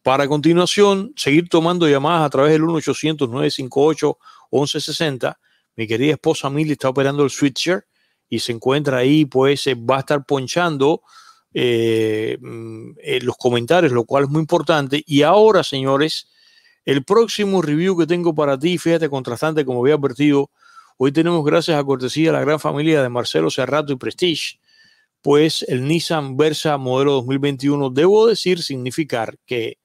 para continuación, seguir tomando llamadas a través del 1-800-958-1160. Mi querida esposa Mili está operando el switcher y se encuentra ahí, pues eh, va a estar ponchando eh, mm, eh, los comentarios, lo cual es muy importante. Y ahora, señores, el próximo review que tengo para ti, fíjate, contrastante, como había advertido, hoy tenemos, gracias a cortesía de la gran familia de Marcelo Cerrato y Prestige, pues el Nissan Versa modelo 2021, debo decir, significar que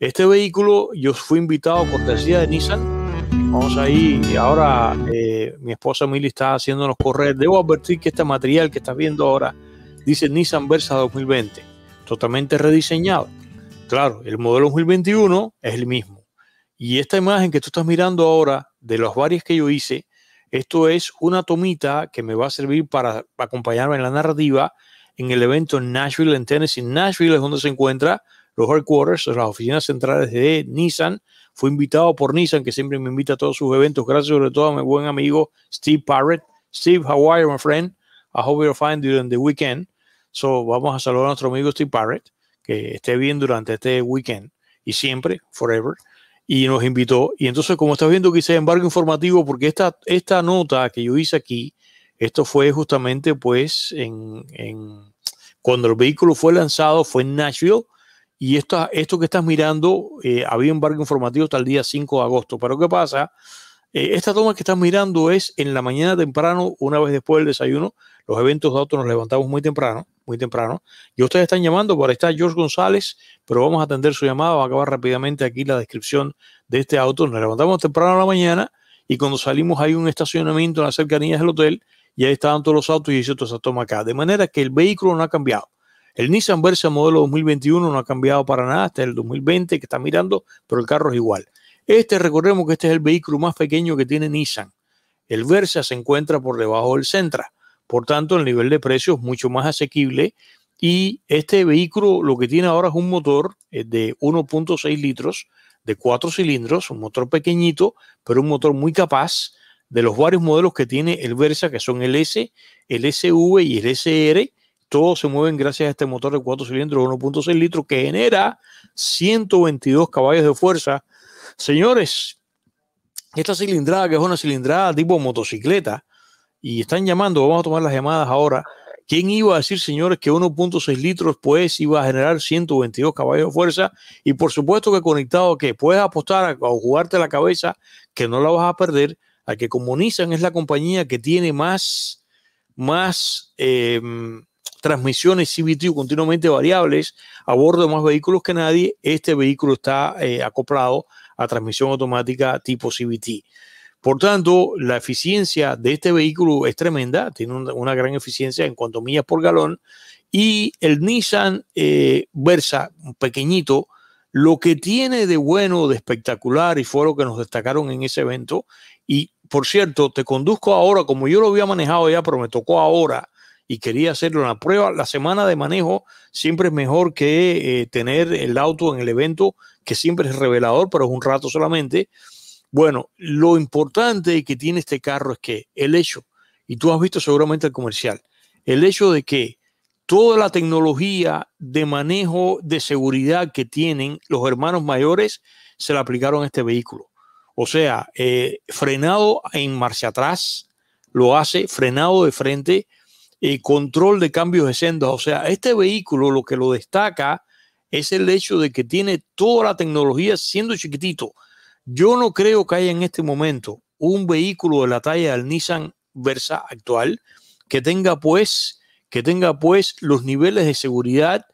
este vehículo yo fui invitado con cortesía de Nissan. Vamos ahí, y ahora eh, mi esposa Mili está haciéndonos correr. Debo advertir que este material que estás viendo ahora dice Nissan Versa 2020, totalmente rediseñado. Claro, el modelo 2021 es el mismo. Y esta imagen que tú estás mirando ahora, de los varios que yo hice, esto es una tomita que me va a servir para acompañarme en la narrativa en el evento en Nashville, en Tennessee. Nashville es donde se encuentra los headquarters, las oficinas centrales de Nissan. Fue invitado por Nissan, que siempre me invita a todos sus eventos. Gracias sobre todo a mi buen amigo Steve Parrott. Steve, how my friend? I hope you're fine during the weekend. So, vamos a saludar a nuestro amigo Steve Parrott, que esté bien durante este weekend y siempre, forever. Y nos invitó. Y entonces, como estás viendo, quise embargo informativo, porque esta, esta nota que yo hice aquí, esto fue justamente pues en, en, cuando el vehículo fue lanzado, fue en Nashville y esto, esto que estás mirando, eh, había un barco informativo hasta el día 5 de agosto. Pero ¿qué pasa? Eh, esta toma que estás mirando es en la mañana temprano, una vez después del desayuno. Los eventos de auto nos levantamos muy temprano, muy temprano. Y ustedes están llamando, por ahí está George González, pero vamos a atender su llamada. Va a acabar rápidamente aquí la descripción de este auto. Nos levantamos temprano en la mañana y cuando salimos hay un estacionamiento en las cercanías del hotel y ahí estaban todos los autos y hizo toda esa toma acá. De manera que el vehículo no ha cambiado. El Nissan Versa modelo 2021 no ha cambiado para nada hasta este el 2020 que está mirando, pero el carro es igual. Este, recordemos que este es el vehículo más pequeño que tiene Nissan. El Versa se encuentra por debajo del Sentra. Por tanto, el nivel de precio es mucho más asequible. Y este vehículo lo que tiene ahora es un motor eh, de 1.6 litros, de cuatro cilindros, un motor pequeñito, pero un motor muy capaz de los varios modelos que tiene el Versa, que son el S, el SV y el SR, todos se mueven gracias a este motor de cuatro cilindros 1.6 litros que genera 122 caballos de fuerza. Señores, esta cilindrada, que es una cilindrada tipo motocicleta, y están llamando, vamos a tomar las llamadas ahora. ¿Quién iba a decir, señores, que 1.6 litros pues iba a generar 122 caballos de fuerza? Y por supuesto que conectado que puedes apostar o jugarte la cabeza que no la vas a perder, a que comunizan es la compañía que tiene más, más eh, transmisiones CVT continuamente variables a bordo de más vehículos que nadie, este vehículo está eh, acoplado a transmisión automática tipo CVT. Por tanto, la eficiencia de este vehículo es tremenda, tiene una gran eficiencia en cuanto millas por galón. Y el Nissan eh, Versa, pequeñito, lo que tiene de bueno, de espectacular, y fue lo que nos destacaron en ese evento. Y por cierto, te conduzco ahora, como yo lo había manejado ya, pero me tocó ahora y quería hacerlo en la prueba. La semana de manejo siempre es mejor que eh, tener el auto en el evento, que siempre es revelador, pero es un rato solamente. Bueno, lo importante que tiene este carro es que el hecho, y tú has visto seguramente el comercial, el hecho de que toda la tecnología de manejo de seguridad que tienen los hermanos mayores se la aplicaron a este vehículo. O sea, eh, frenado en marcha atrás, lo hace, frenado de frente, eh, control de cambios de sendas. O sea, este vehículo lo que lo destaca es el hecho de que tiene toda la tecnología siendo chiquitito. Yo no creo que haya en este momento un vehículo de la talla del Nissan Versa actual que tenga pues que tenga pues los niveles de seguridad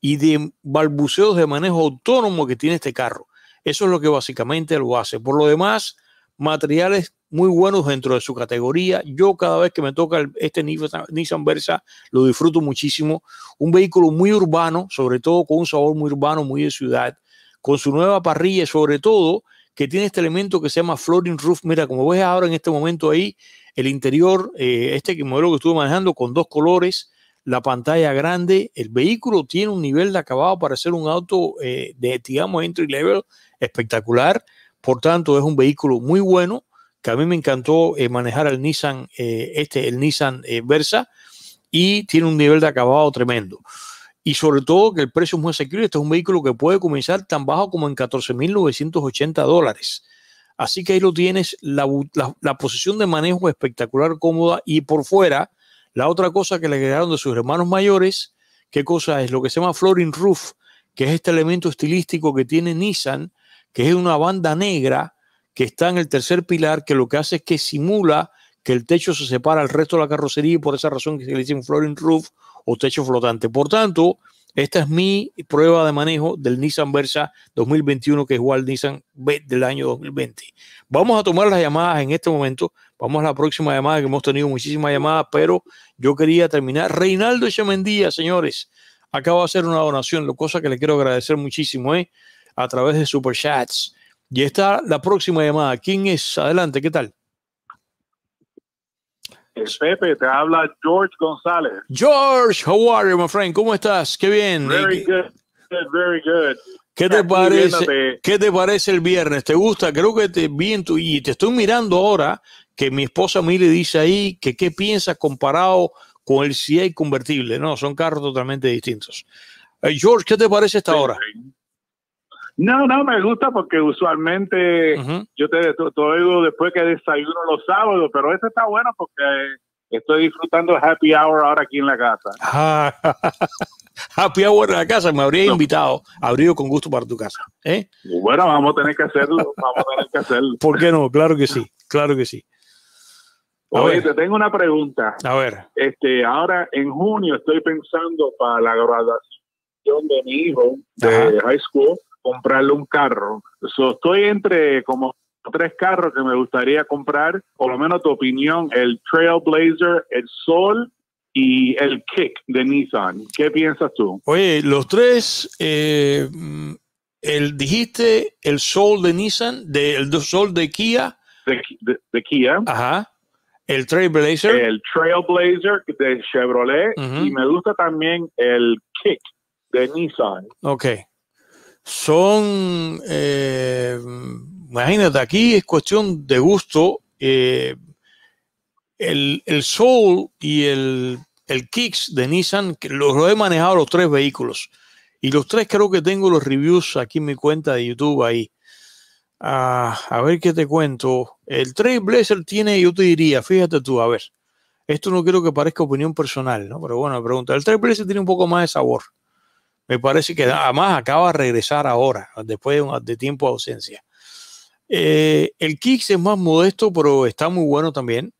y de balbuceos de manejo autónomo que tiene este carro. Eso es lo que básicamente lo hace. Por lo demás, materiales muy buenos dentro de su categoría. Yo cada vez que me toca este Nissan Versa lo disfruto muchísimo. Un vehículo muy urbano, sobre todo con un sabor muy urbano, muy de ciudad, con su nueva parrilla, sobre todo que tiene este elemento que se llama floating roof. Mira, como ves ahora en este momento ahí, el interior, eh, este modelo que estuve manejando con dos colores, la pantalla grande, el vehículo tiene un nivel de acabado para ser un auto eh, de, digamos, entry level espectacular por tanto, es un vehículo muy bueno que a mí me encantó eh, manejar el Nissan, eh, este, el Nissan eh, Versa, y tiene un nivel de acabado tremendo. Y sobre todo que el precio es muy asequible. Este es un vehículo que puede comenzar tan bajo como en 14.980 dólares. Así que ahí lo tienes. La, posición de manejo espectacular, cómoda. Y por fuera, la otra cosa que le quedaron de sus hermanos mayores, ¿qué cosa es? Lo que se llama Flooring Roof, que es este elemento estilístico que tiene Nissan, que es una banda negra que está en el tercer pilar, que lo que hace es que simula que el techo se separa al resto de la carrocería y por esa razón que se le un flooring roof o techo flotante. Por tanto, esta es mi prueba de manejo del Nissan Versa 2021, que es igual al Nissan B del año 2020. Vamos a tomar las llamadas en este momento. Vamos a la próxima llamada, que hemos tenido muchísimas llamadas, pero yo quería terminar. Reinaldo Echemendía, señores, acaba de hacer una donación, lo cosa que le quiero agradecer muchísimo. ¿eh? a través de Super Chats. Y está la próxima llamada. ¿Quién es? Adelante, ¿qué tal? Pepe, te habla George González. George, how are you, my friend? ¿Cómo estás? Qué bien. Very good, very good. ¿Qué te, parece, ¿Qué te parece el viernes? ¿Te gusta? Creo que te vi en tu... Y te estoy mirando ahora que mi esposa le dice ahí que qué piensas comparado con el CI convertible. No, son carros totalmente distintos. Eh, George, ¿qué te parece esta hora? No, no, me gusta porque usualmente yo te, oigo después que desayuno los sábados, pero eso está bueno porque estoy disfrutando happy hour ahora aquí en la casa. Ah, happy hour en la casa, me habría invitado, abrido con gusto para tu casa. ¿eh? Bueno, vamos a tener que hacerlo, vamos a tener que hacerlo. ¿Por qué no? Claro que sí, claro que sí. Oye, te tengo una pregunta. A ver. Este, ahora en junio estoy pensando para la graduación de mi hijo de high school comprarle un carro. estoy entre como tres carros que me gustaría comprar, por lo menos tu opinión, el Trailblazer, el Sol y el Kick de Nissan. ¿Qué piensas tú? Oye, los tres, eh, mm, el, dijiste el Sol de Nissan, el Sol de Kia. De, Kia. Ajá. El Trailblazer. El Trailblazer de Chevrolet. Y me gusta también el Kick de Nissan. Ok son, eh, imagínate, aquí es cuestión de gusto. Eh, el, el, Soul y el, el Kicks de Nissan, que los, he manejado los tres vehículos. Y los tres creo que tengo los reviews aquí en mi cuenta de YouTube ahí. Ah, a ver qué te cuento. El Trailblazer tiene, yo te diría, fíjate tú, a ver. Esto no quiero que parezca opinión personal, ¿no? Pero bueno, pregunta. El Trailblazer tiene un poco más de sabor. Me parece que además acaba de regresar ahora, después de, de tiempo de ausencia. Eh, el Kicks es más modesto, pero está muy bueno también.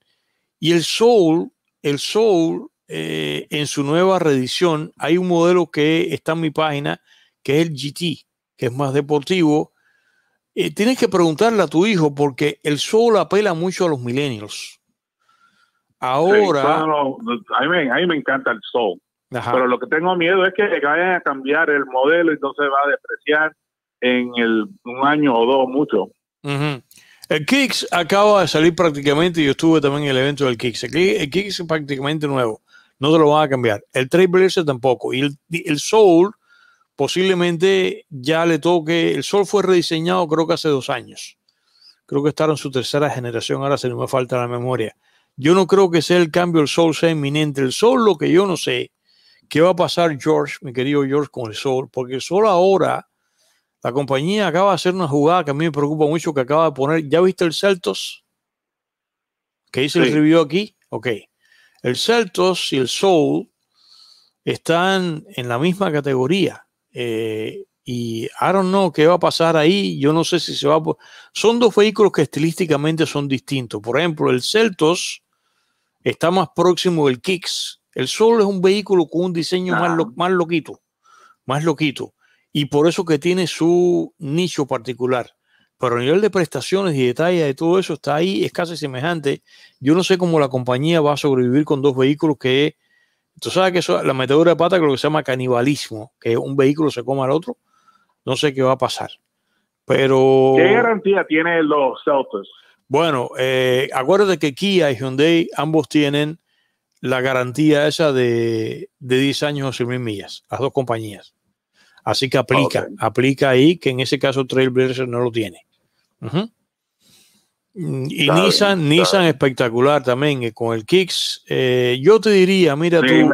Y el Soul, el Soul, eh, en su nueva reedición, hay un modelo que está en mi página, que es el GT, que es más deportivo. Eh, tienes que preguntarle a tu hijo porque el Soul apela mucho a los millennials. Ahora. a, mí, me encanta el Soul. Pero lo que tengo miedo es que vayan a cambiar el modelo y entonces va a depreciar en un año o dos mucho. El Kicks acaba de salir prácticamente, yo estuve también en el evento del Kicks. El, Kicks es prácticamente nuevo, no te lo van a cambiar. El Trailblazer tampoco. Y el, el Soul posiblemente ya le toque. El Soul fue rediseñado creo que hace dos años. Creo que estará en su tercera generación, ahora se me falta la memoria. Yo no creo que sea el cambio, el Soul sea inminente. El Soul lo que yo no sé ¿Qué va a pasar, George, mi querido George, con el Soul? Porque solo ahora, la compañía acaba de hacer una jugada que a mí me preocupa mucho, que acaba de poner, ¿ya viste el Celtos? ¿Qué hice el review aquí. Ok. El Celtos y el Soul están en la misma categoría. Eh, y I don't know qué va a pasar ahí. Yo no sé si se va a. Son dos vehículos que estilísticamente son distintos. Por ejemplo, el Celtos está más próximo del Kicks el Sol es un vehículo con un diseño más, más loquito, más loquito. Y por eso que tiene su nicho particular. Pero a nivel de prestaciones y detalles de todo eso está ahí, es casi semejante. Yo no sé cómo la compañía va a sobrevivir con dos vehículos que... Tú sabes que eso, la metedura de pata que lo que se llama canibalismo, que un vehículo se coma al otro. No sé qué va a pasar. Pero... ¿Qué garantía tienen los seltos. Bueno, eh, acuérdate que Kia y Hyundai ambos tienen la garantía esa de, 10 años o 100 millas, las dos compañías. Así que aplica, aplica ahí, que en ese caso Trailblazer no lo tiene. Y Nissan, Nissan espectacular también, eh, con el Kicks. Eh, yo te diría, mira tú. Eh,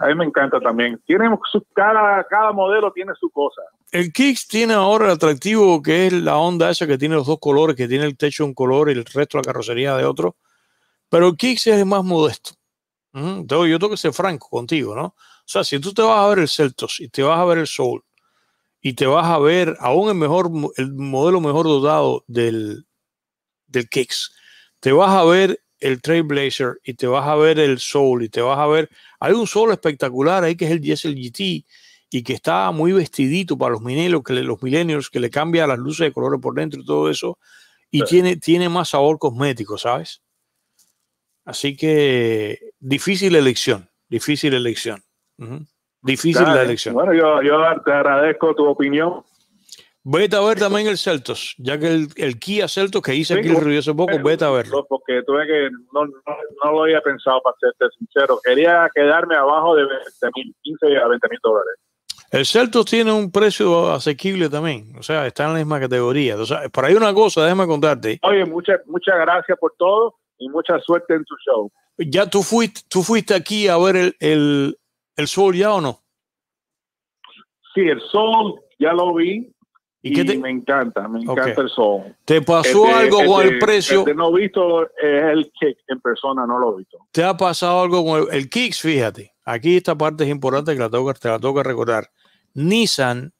a mí me encanta también. Tiene cada, modelo tiene su cosa. El Kicks tiene ahora el atractivo que es la onda esa que tiene los dos colores, que tiene el techo un color y el resto la carrocería de otro. Pero el Kicks es más modesto yo tengo que ser franco contigo, ¿no? O sea, si tú te vas a ver el Celtos y te vas a ver el Soul y te vas a ver aún el mejor, el modelo mejor dotado del, del Kicks, te vas a ver el Trailblazer y te vas a ver el Soul y te vas a ver. Hay un Soul espectacular ahí que es el Diesel GT y que está muy vestidito para los millennials, que le, los millennials que le cambia las luces de colores por dentro y todo eso. Y tiene, tiene más sabor cosmético, ¿sabes? Así que difícil elección, difícil elección. Difícil la elección. Bueno, yo, te agradezco tu opinión. Vete a ver también el Celtos, ya que el, Kia Celtos que hice aquí el hace poco, vete a verlo. Porque tuve que, no, no, lo había pensado, para serte sincero. Quería quedarme abajo de 15 a 20 mil dólares. El Celtos tiene un precio asequible también, o sea, está en la misma categoría. O sea, por ahí una cosa, déjame contarte. Oye, muchas muchas gracias por todo y mucha suerte en tu show. ¿Ya tú fuiste, tú fuiste aquí a ver el, el, sol ya o no? Sí, el sol ya lo vi. ¿Y, me encanta, me encanta el sol. ¿Te pasó este, algo este, con el precio? De este no visto el kick en persona, no lo he visto. ¿Te ha pasado algo con el, Kicks? Fíjate, aquí esta parte es importante que la te la tengo que recordar. Nissan,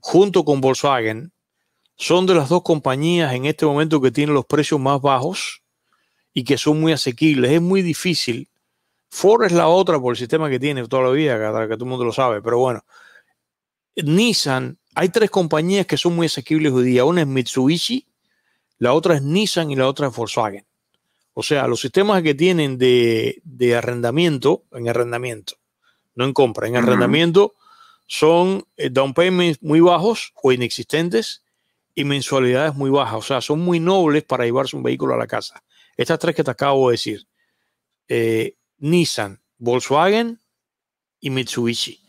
junto con Volkswagen, son de las dos compañías en este momento que tienen los precios más bajos y que son muy asequibles. Es muy difícil. Ford es la otra por el sistema que tiene toda todavía, que, que todo el mundo lo sabe, pero bueno. Nissan, hay tres compañías que son muy asequibles hoy día. Una es Mitsubishi, la otra es Nissan y la otra es Volkswagen. O sea, los sistemas que tienen de, de arrendamiento, en arrendamiento, no en compra, en arrendamiento, son eh, down payments muy bajos o inexistentes y mensualidades muy bajas. O sea, son muy nobles para llevarse un vehículo a la casa. Estas tres que te acabo de decir, eh, Nissan, Volkswagen y Mitsubishi.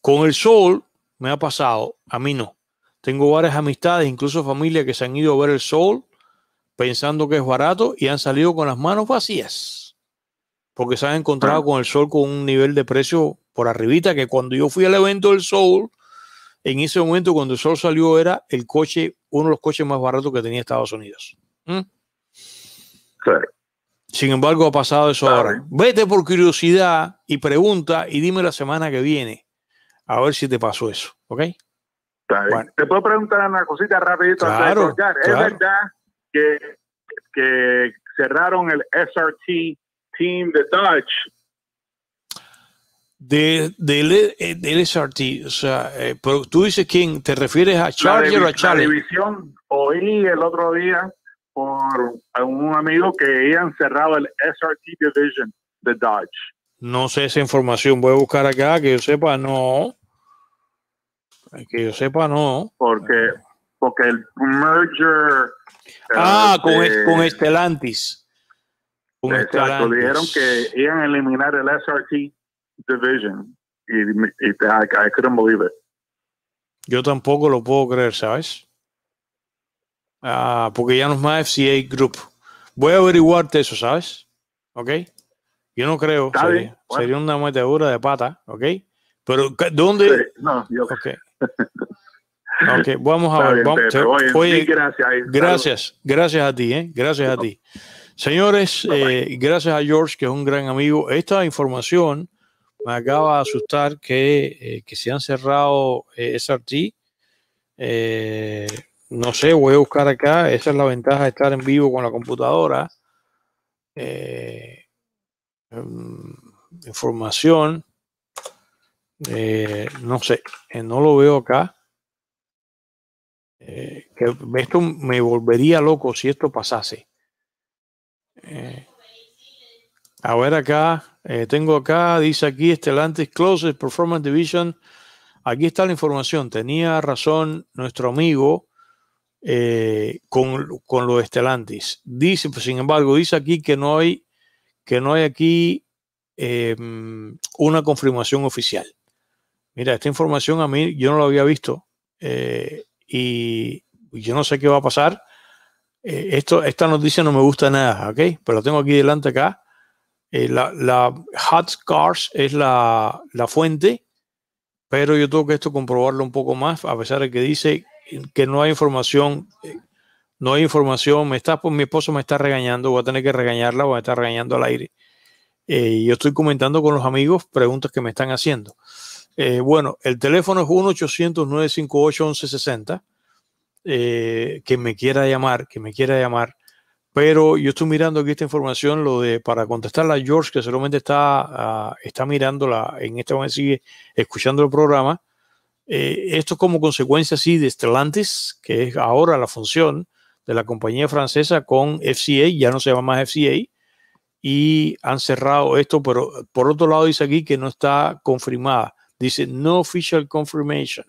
Con el sol me ha pasado, a mí no. Tengo varias amistades, incluso familia, que se han ido a ver el sol pensando que es barato y han salido con las manos vacías. Porque se han encontrado ah. con el sol con un nivel de precio por arribita que cuando yo fui al evento del sol, en ese momento cuando el sol salió era el coche, uno de los coches más baratos que tenía Estados Unidos. ¿Mm? Sin embargo, ha pasado eso ahora. Vete por curiosidad y pregunta y dime la semana que viene a ver si te pasó eso, ¿ok? Te puedo preguntar una cosita rapidito. Claro, Es verdad que, cerraron el SRT team de Dutch. de, del, eh, SRT. O sea, eh, tú dices quién, ¿te refieres a Charger o a Charger? La oí el otro día por un amigo que habían cerrado el SRT Division de Dodge. No sé esa información, voy a buscar acá, que yo sepa, no. Que yo sepa, no. Porque, porque el merger... Eh, ah, con, con Estelantis. Con exacto, Estelantis. dijeron que iban a eliminar el SRT Division. Y, I, I couldn't believe it. Yo tampoco lo puedo creer, ¿sabes? Ah, porque ya no es más FCA Group. Voy a averiguarte eso, ¿sabes? ¿Ok? Yo no creo. Sería, sería, una metedura de pata, ¿ok? Pero ¿dónde? no, yo okay. ok, vamos a ver. gracias, gracias, a ti, ¿eh? Gracias a ti. Señores, eh, gracias a George, que es un gran amigo. Esta información me acaba de asustar que, eh, que se han cerrado eh, SRT. Eh, no sé, voy a buscar acá. Esa es la ventaja de estar en vivo con la computadora. Eh, mm, información. Eh, no sé, eh, no lo veo acá. que esto me volvería loco si esto pasase. a ver acá, tengo acá, dice aquí Estelantis Closes Performance Division. Aquí está la información. Tenía razón nuestro amigo eh, con, los Estelantis. Dice, pues, sin embargo, dice aquí que no hay, que no hay aquí eh, una confirmación oficial. Mira, esta información a mí yo no la había visto eh, y yo no sé qué va a pasar. esto, esta noticia no me gusta nada, ¿ok? Pero tengo aquí delante acá. la, Hot Cars es la, la fuente, pero yo tengo que esto comprobarlo un poco más, a pesar de que dice que no hay información, eh, no hay información, me está, pues, mi esposo me está regañando, voy a tener que regañarla, voy a estar regañando al aire. Y eh, yo estoy comentando con los amigos preguntas que me están haciendo. Eh, bueno, el teléfono es 1-800-958-1160. que me quiera llamar, que me quiera llamar. Pero yo estoy mirando aquí esta información, lo de para contestarla a George, que solamente está, ah, está mirándola en este momento, sigue escuchando el programa. Eh, esto como consecuencia, de Stellantis, que es ahora la función de la compañía francesa con FCA, ya no se llama más FCA, y han cerrado esto, pero por otro lado dice aquí que no está confirmada. Dice no official confirmation.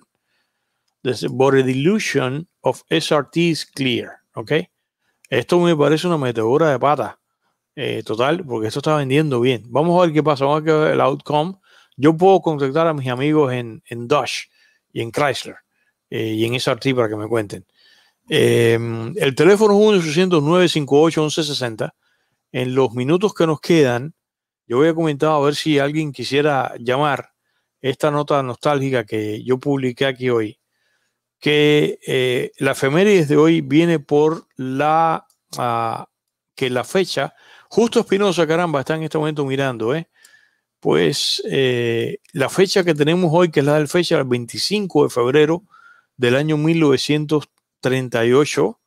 Dice, but dilution of SRT is clear. Esto me parece una meteora de pata. Eh, total, porque esto está vendiendo bien. Vamos a ver qué pasa, vamos a ver el outcome. Yo puedo contactar a mis amigos en, en y en Chrysler eh, y en SRT para que me cuenten. Eh, el teléfono es 1-800-958-1160. En los minutos que nos quedan, yo voy a comentar a ver si alguien quisiera llamar esta nota nostálgica que yo publiqué aquí hoy, que eh, la efemérides de hoy viene por la ah, que la fecha, justo Espinosa, caramba, está en este momento mirando, ¿eh? pues eh, la fecha que tenemos hoy, que es la del fecha del 25 de febrero del año 1938,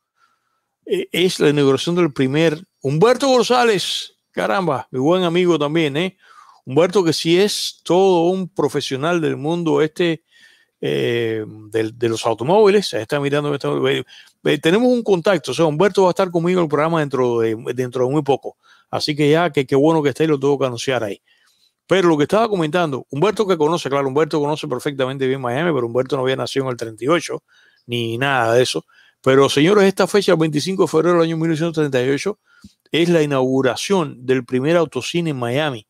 eh, es la inauguración del primer Humberto González, caramba, mi buen amigo también, ¿eh? Humberto que sí es todo un profesional del mundo este eh, de, los automóviles, está mirando, este tenemos un contacto, o sea, Humberto va a estar conmigo en el programa dentro de, dentro de muy poco, así que ya que qué bueno que esté, lo tengo que anunciar ahí. Pero lo que estaba comentando, Humberto que conoce, claro, Humberto conoce perfectamente bien Miami, pero Humberto no había nacido en el 38, ni nada de eso. Pero señores, esta fecha, el 25 de febrero del año 1938, es la inauguración del primer autocine en Miami.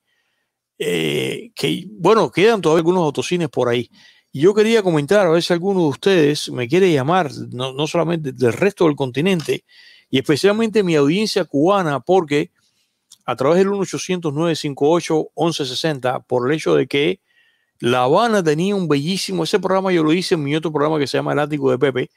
Eh, que, bueno, quedan todavía algunos autocines por ahí. yo quería comentar, a ver si alguno de ustedes me quiere llamar, no, no solamente del resto del continente, y especialmente mi audiencia cubana, porque a través del 1-800-958-1160 por el hecho de que La Habana tenía un bellísimo, ese programa yo lo hice en mi otro programa que se llama El Ático de Pepe,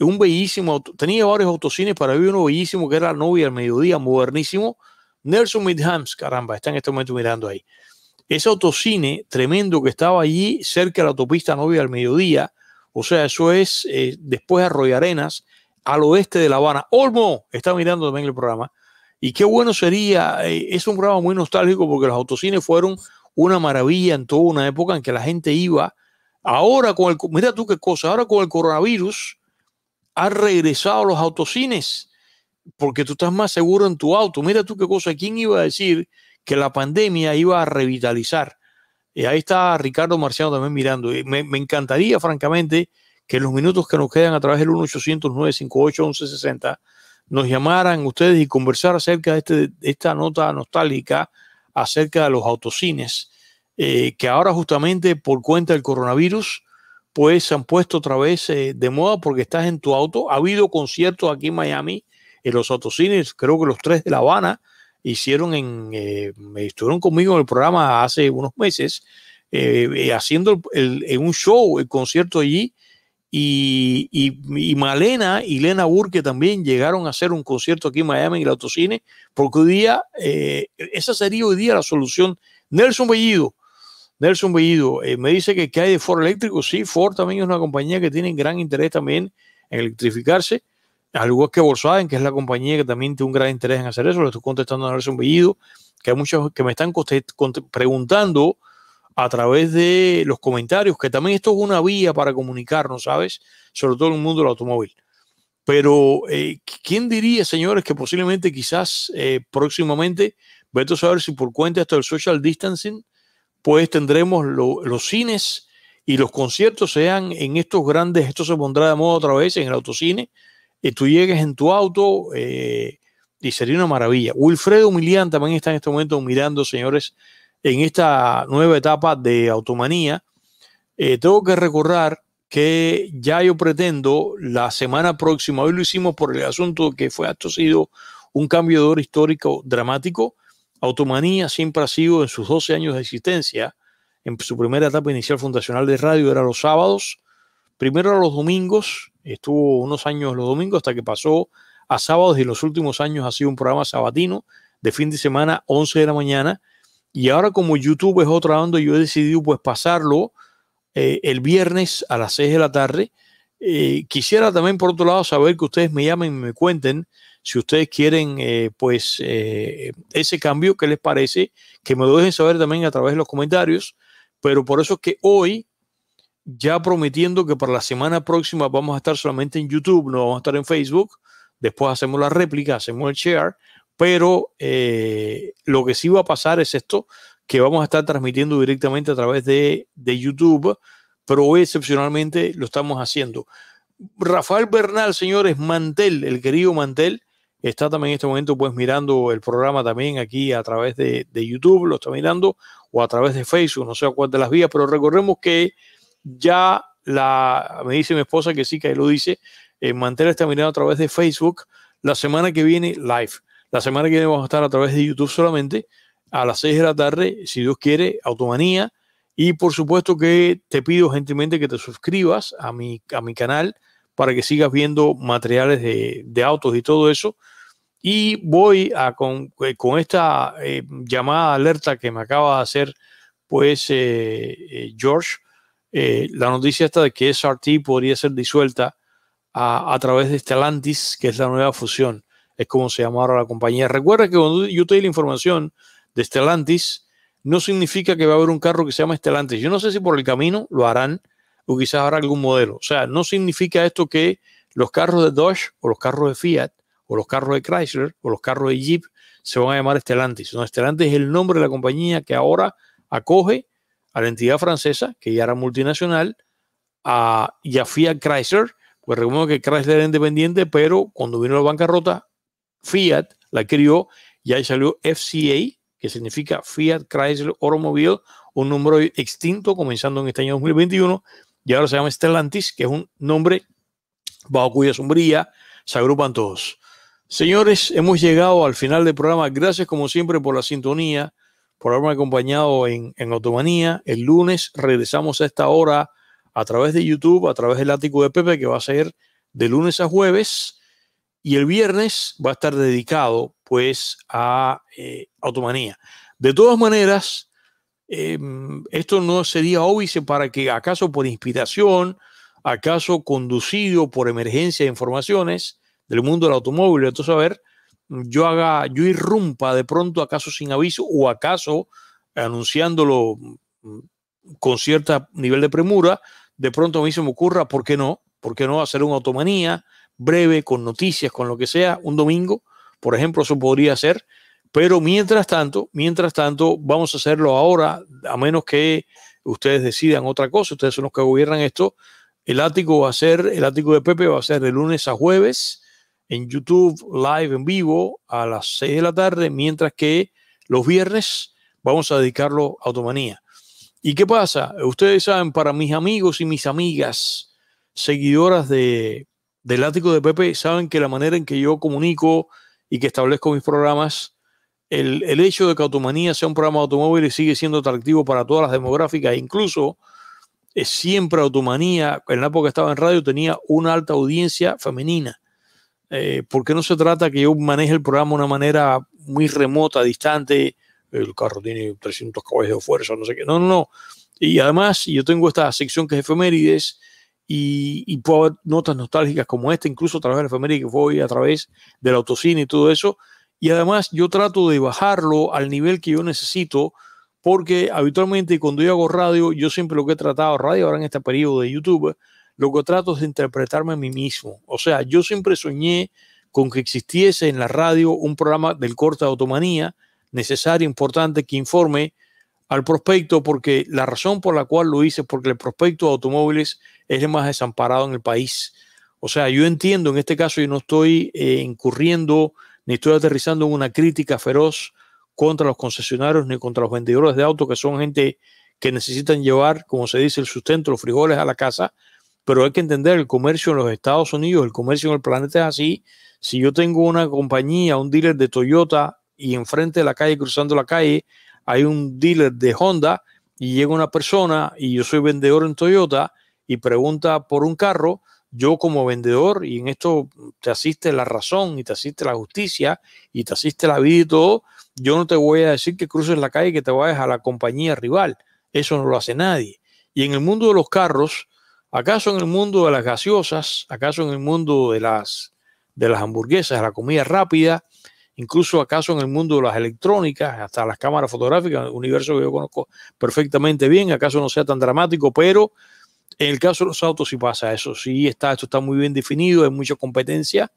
un bellísimo, tenía varios autocines, para había uno bellísimo que era novia al mediodía, modernísimo, Nelson Midhams, caramba, está en este momento mirando ahí. Ese autocine tremendo que estaba allí cerca de la autopista novia al mediodía, o sea, eso es eh, después de Arroyo Arenas, al oeste de La Habana. Olmo está mirando también el programa. Y qué bueno sería, eh, es un programa muy nostálgico porque los autocines fueron una maravilla en toda una época en que la gente iba. Ahora con el, mira tú qué cosa, ahora con el coronavirus ha regresado los autocines porque tú estás más seguro en tu auto. Mira tú qué cosa, ¿quién iba a decir que la pandemia iba a revitalizar? Y ahí está Ricardo Marciano también mirando. Y me, encantaría, francamente, que los minutos que nos quedan a través del 1 800 958 1160 nos llamaran ustedes y conversar acerca este, de, esta nota nostálgica, acerca de los autocines, eh, que ahora justamente por cuenta del coronavirus, pues se han puesto otra vez eh, de moda porque estás en tu auto. Ha habido conciertos aquí en Miami, en los autocines, creo que los tres de La Habana hicieron en, eh, estuvieron conmigo en el programa hace unos meses, haciendo en un show, el concierto allí y, y, Malena y Lena Burke también llegaron a hacer un concierto aquí en Miami en el autocine, porque hoy día, eh, esa sería hoy día la solución. Nelson Bellido, Nelson Bellido, eh, me dice que, que hay de Ford eléctrico, sí, Ford también es una compañía que tiene gran interés también en electrificarse, al igual que Volkswagen, que es la compañía que también tiene un gran interés en hacer eso, le estoy contestando a Nelson Bellido, que hay muchos que me están preguntando a través de los comentarios, que también esto es una vía para comunicarnos, ¿sabes? Sobre todo en el mundo del automóvil. Pero, eh, ¿quién diría, señores, que posiblemente, quizás eh, próximamente, vete a saber si por cuenta esto del social distancing, pues tendremos los cines y los conciertos sean en estos grandes, esto se pondrá de moda otra vez en el autocine, y tú llegues en tu auto eh, y sería una maravilla. Wilfredo Milian también está en este momento mirando, señores, en esta nueva etapa de automanía, eh, tengo que recordar que ya yo pretendo la semana próxima, hoy lo hicimos por el asunto que fue esto ha sido un cambio de hora histórico dramático. Automanía siempre ha sido en sus 12 años de existencia, en su primera etapa inicial fundacional de radio era los sábados, primero era los domingos, estuvo unos años los domingos hasta que pasó a sábados y en los últimos años ha sido un programa sabatino de fin de semana 11 de la mañana y ahora como YouTube es otra onda, yo he decidido pues pasarlo eh, el viernes a las 6 de la tarde. Eh, quisiera también por otro lado saber que ustedes me llamen y me cuenten si ustedes quieren eh, pues ese cambio, ¿qué les parece? Que me lo dejen saber también a través de los comentarios. Pero por eso es que hoy, ya prometiendo que para la semana próxima vamos a estar solamente en YouTube, no vamos a estar en Facebook. Después hacemos la réplica, hacemos el share pero eh, lo que sí va a pasar es esto, que vamos a estar transmitiendo directamente a través de, YouTube, pero excepcionalmente lo estamos haciendo. Rafael Bernal, señores, Mantel, el querido Mantel, está también en este momento pues mirando el programa también aquí a través de, YouTube, lo está mirando, o a través de Facebook, no sé a cuál de las vías, pero recordemos que ya la, me dice mi esposa que sí, que ahí lo dice, eh, Mantel está mirando a través de Facebook la semana que viene live. La semana que viene vamos a estar a través de YouTube solamente a las 6 de la tarde, si Dios quiere, Automanía. Y por supuesto que te pido gentilmente que te suscribas a mi, a mi canal para que sigas viendo materiales de, de autos y todo eso. Y voy a con, eh, esta eh, llamada alerta que me acaba de hacer pues eh, George, la noticia está de que SRT podría ser disuelta a, a través de Stellantis, que es la nueva fusión es como se llama ahora la compañía. Recuerda que cuando yo te di la información de Stellantis, no significa que va a haber un carro que se llama Stellantis. Yo no sé si por el camino lo harán o quizás habrá algún modelo. O sea, no significa esto que los carros de Dodge o los carros de Fiat o los carros de Chrysler o los carros de Jeep se van a llamar Stellantis. No, Stellantis es el nombre de la compañía que ahora acoge a la entidad francesa, que ya era multinacional, a, Fiat Chrysler, pues recuerdo que Chrysler era independiente, pero cuando vino la bancarrota, Fiat la crió y ahí salió FCA, que significa Fiat Chrysler Automobile, un número extinto comenzando en este año 2021 y ahora se llama Stellantis, que es un nombre bajo cuya sombría se agrupan todos. Señores, hemos llegado al final del programa. Gracias como siempre por la sintonía, por haberme acompañado en, en El lunes regresamos a esta hora a través de YouTube, a través del ático de Pepe, que va a ser de lunes a jueves y el viernes va a estar dedicado pues a eh, Automanía. De todas maneras, em, esto no sería óbice para que acaso por inspiración, acaso conducido por emergencia de informaciones del mundo del automóvil, entonces a ver, yo haga, yo irrumpa de pronto acaso sin aviso o acaso anunciándolo mm, con cierto nivel de premura, de pronto a mí se me ocurra, ¿por qué no? ¿Por qué no hacer una automanía? breve, con noticias, con lo que sea, un domingo, por ejemplo, eso podría ser. Pero mientras tanto, mientras tanto, vamos a hacerlo ahora, a menos que ustedes decidan otra cosa, ustedes son los que gobiernan esto. El ático va a ser, el ático de Pepe va a ser de lunes a jueves en YouTube live en vivo a las 6 de la tarde, mientras que los viernes vamos a dedicarlo a Automanía. ¿Y qué pasa? Ustedes saben, para mis amigos y mis amigas, seguidoras de del ático de Pepe saben que la manera en que yo comunico y que establezco mis programas, el, el hecho de que Automanía sea un programa de automóviles sigue siendo atractivo para todas las demográficas, incluso es eh, siempre Automanía, en la época que estaba en radio, tenía una alta audiencia femenina. Eh, porque no se trata que yo maneje el programa de una manera muy remota, distante, el carro tiene 300 caballos de fuerza, no sé qué, no, no, no. Y además, yo tengo esta sección que es efemérides, y, puedo ver notas nostálgicas como esta, incluso a través de la efeméride que voy, a través del autocine y todo eso. Y además yo trato de bajarlo al nivel que yo necesito, porque habitualmente cuando yo hago radio, yo siempre lo que he tratado, radio ahora en este periodo de YouTube, lo que trato es de interpretarme a mí mismo. O sea, yo siempre soñé con que existiese en la radio un programa del corte de automanía necesario, importante, que informe al prospecto porque la razón por la cual lo hice es porque el prospecto de automóviles es el más desamparado en el país. O sea, yo entiendo, en este caso yo no estoy eh, incurriendo ni estoy aterrizando en una crítica feroz contra los concesionarios ni contra los vendedores de autos, que son gente que necesitan llevar, como se dice, el sustento, los frijoles a la casa, pero hay que entender el comercio en los Estados Unidos, el comercio en el planeta es así. Si yo tengo una compañía, un dealer de Toyota y enfrente de la calle, cruzando la calle, hay un dealer de Honda y llega una persona y yo soy vendedor en Toyota y pregunta por un carro, yo como vendedor, y en esto te asiste la razón y te asiste la justicia y te asiste la vida y todo, yo no te voy a decir que cruces la calle y que te vayas a la compañía rival. Eso no lo hace nadie. Y en el mundo de los carros, ¿acaso en el mundo de las gaseosas, acaso en el mundo de las, de las hamburguesas, de la comida rápida, incluso acaso en el mundo de las electrónicas, hasta las cámaras fotográficas, un universo que yo conozco perfectamente bien, acaso no sea tan dramático, pero en el caso de los autos sí pasa eso, sí está, esto está muy bien definido, hay mucha competencia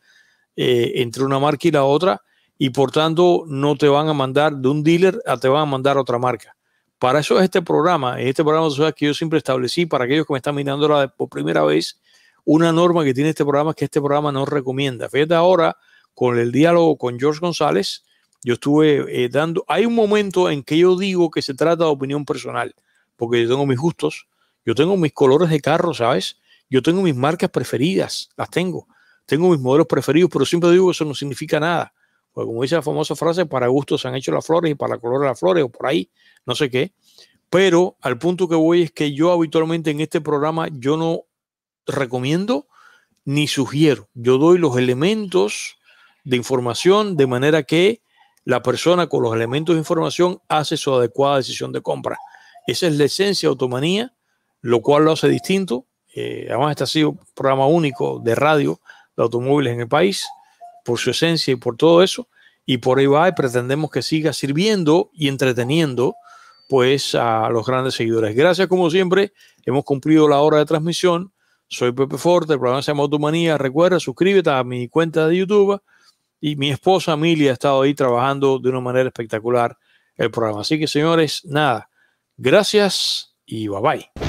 eh, entre una marca y la otra, y por tanto no te van a mandar de un dealer a te van a mandar otra marca. Para eso es este programa, En este programa sea que yo siempre establecí para aquellos que me están mirando por primera vez, una norma que tiene este programa es que este programa no recomienda. Fíjate ahora, con el diálogo con George González, yo estuve eh, dando, hay un momento en que yo digo que se trata de opinión personal, porque yo tengo mis gustos, yo tengo mis colores de carro, ¿sabes? Yo tengo mis marcas preferidas, las tengo, tengo mis modelos preferidos, pero siempre digo que eso no significa nada. Porque como dice la famosa frase, para gustos se han hecho las flores y para color de las flores o por ahí, no sé qué. Pero al punto que voy es que yo habitualmente en este programa yo no recomiendo ni sugiero. Yo doy los elementos de información, de manera que la persona con los elementos de información hace su adecuada decisión de compra. Esa es la esencia de automanía, lo cual lo hace distinto. Eh, además, este ha sido un programa único de radio de automóviles en el país, por su esencia y por todo eso. Y por ahí va y pretendemos que siga sirviendo y entreteniendo pues a los grandes seguidores. Gracias como siempre, hemos cumplido la hora de transmisión. Soy Pepe Forte, el programa se llama Automanía. Recuerda, suscríbete a mi cuenta de YouTube y mi esposa Amelia ha estado ahí trabajando de una manera espectacular el programa. Así que, señores, nada. Gracias y bye bye.